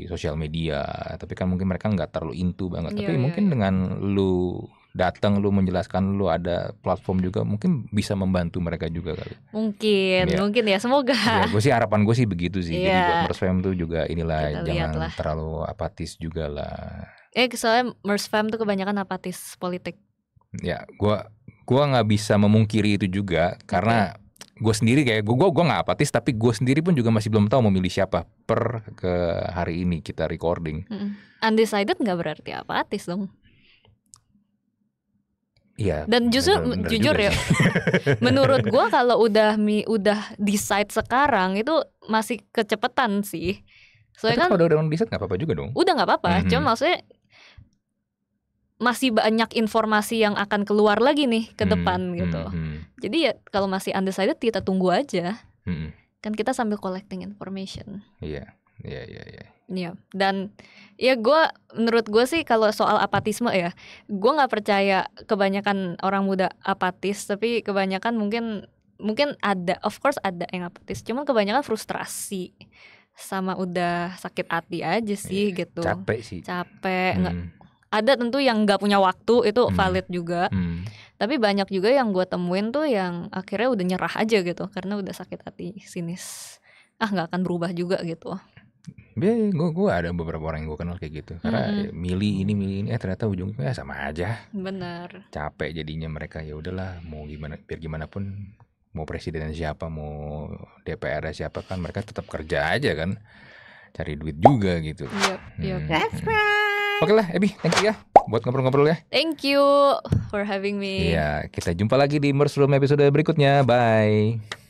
[SPEAKER 1] sosial media, tapi kan mungkin mereka nggak terlalu intu banget. Yeah, tapi yeah, iya, mungkin yeah. dengan lu datang lu menjelaskan lu ada platform juga mungkin bisa membantu mereka juga kali
[SPEAKER 2] mungkin ya. mungkin ya semoga ya, gue
[SPEAKER 1] sih harapan gue sih begitu sih ya. jadi iya. buat tuh juga inilah Kita jangan liatlah. terlalu apatis juga lah
[SPEAKER 2] eh soalnya merspam tuh kebanyakan apatis politik
[SPEAKER 1] ya gue gue nggak bisa memungkiri itu juga karena okay. gue sendiri kayak gue gue nggak apatis tapi gue sendiri pun juga masih belum tahu memilih siapa per ke hari ini kita recording
[SPEAKER 3] mm
[SPEAKER 2] -mm. undecided nggak berarti apatis dong
[SPEAKER 3] Iya. Dan justru jujur ya,
[SPEAKER 2] <laughs> menurut gue kalau udah mi udah decide sekarang itu masih kecepetan sih. Soalnya kan kalau udah
[SPEAKER 1] udah decide nggak apa-apa juga dong. Udah nggak apa-apa,
[SPEAKER 2] mm -hmm. cuma maksudnya masih banyak informasi yang akan keluar lagi nih ke mhm, depan hmm, gitu. Hmm, hmm. Jadi ya kalau masih undecided kita tunggu aja. Hmm. Kan kita sambil collecting information.
[SPEAKER 1] Iya, iya, iya, iya.
[SPEAKER 2] Iya. Dan ya gue menurut gue sih kalau soal apatisme ya, gue nggak percaya kebanyakan orang muda apatis, tapi kebanyakan mungkin mungkin ada, of course ada yang apatis. Cuman kebanyakan frustrasi sama udah sakit hati aja sih yeah, gitu. Capek sih. Capek. Hmm. ada tentu yang nggak punya waktu itu hmm. valid juga. Hmm. Tapi banyak juga yang gue temuin tuh yang akhirnya udah nyerah aja gitu karena udah sakit hati sinis. Ah nggak akan berubah juga gitu
[SPEAKER 1] Iya, gue gua ada beberapa orang yang gue kenal kayak gitu. Karena hmm. milih ini milih ini, eh ternyata ujungnya ya sama aja.
[SPEAKER 2] Bener.
[SPEAKER 1] Capek jadinya mereka ya udahlah mau gimana biar gimana pun mau presiden siapa mau DPR siapa kan mereka tetap kerja aja kan cari duit juga gitu. Yep, yep. Hmm. hmm. Oke lah, Ebi, thank you ya buat ngobrol-ngobrol ya.
[SPEAKER 2] Thank you for having me. Iya,
[SPEAKER 1] kita jumpa lagi di Merslum episode berikutnya. Bye.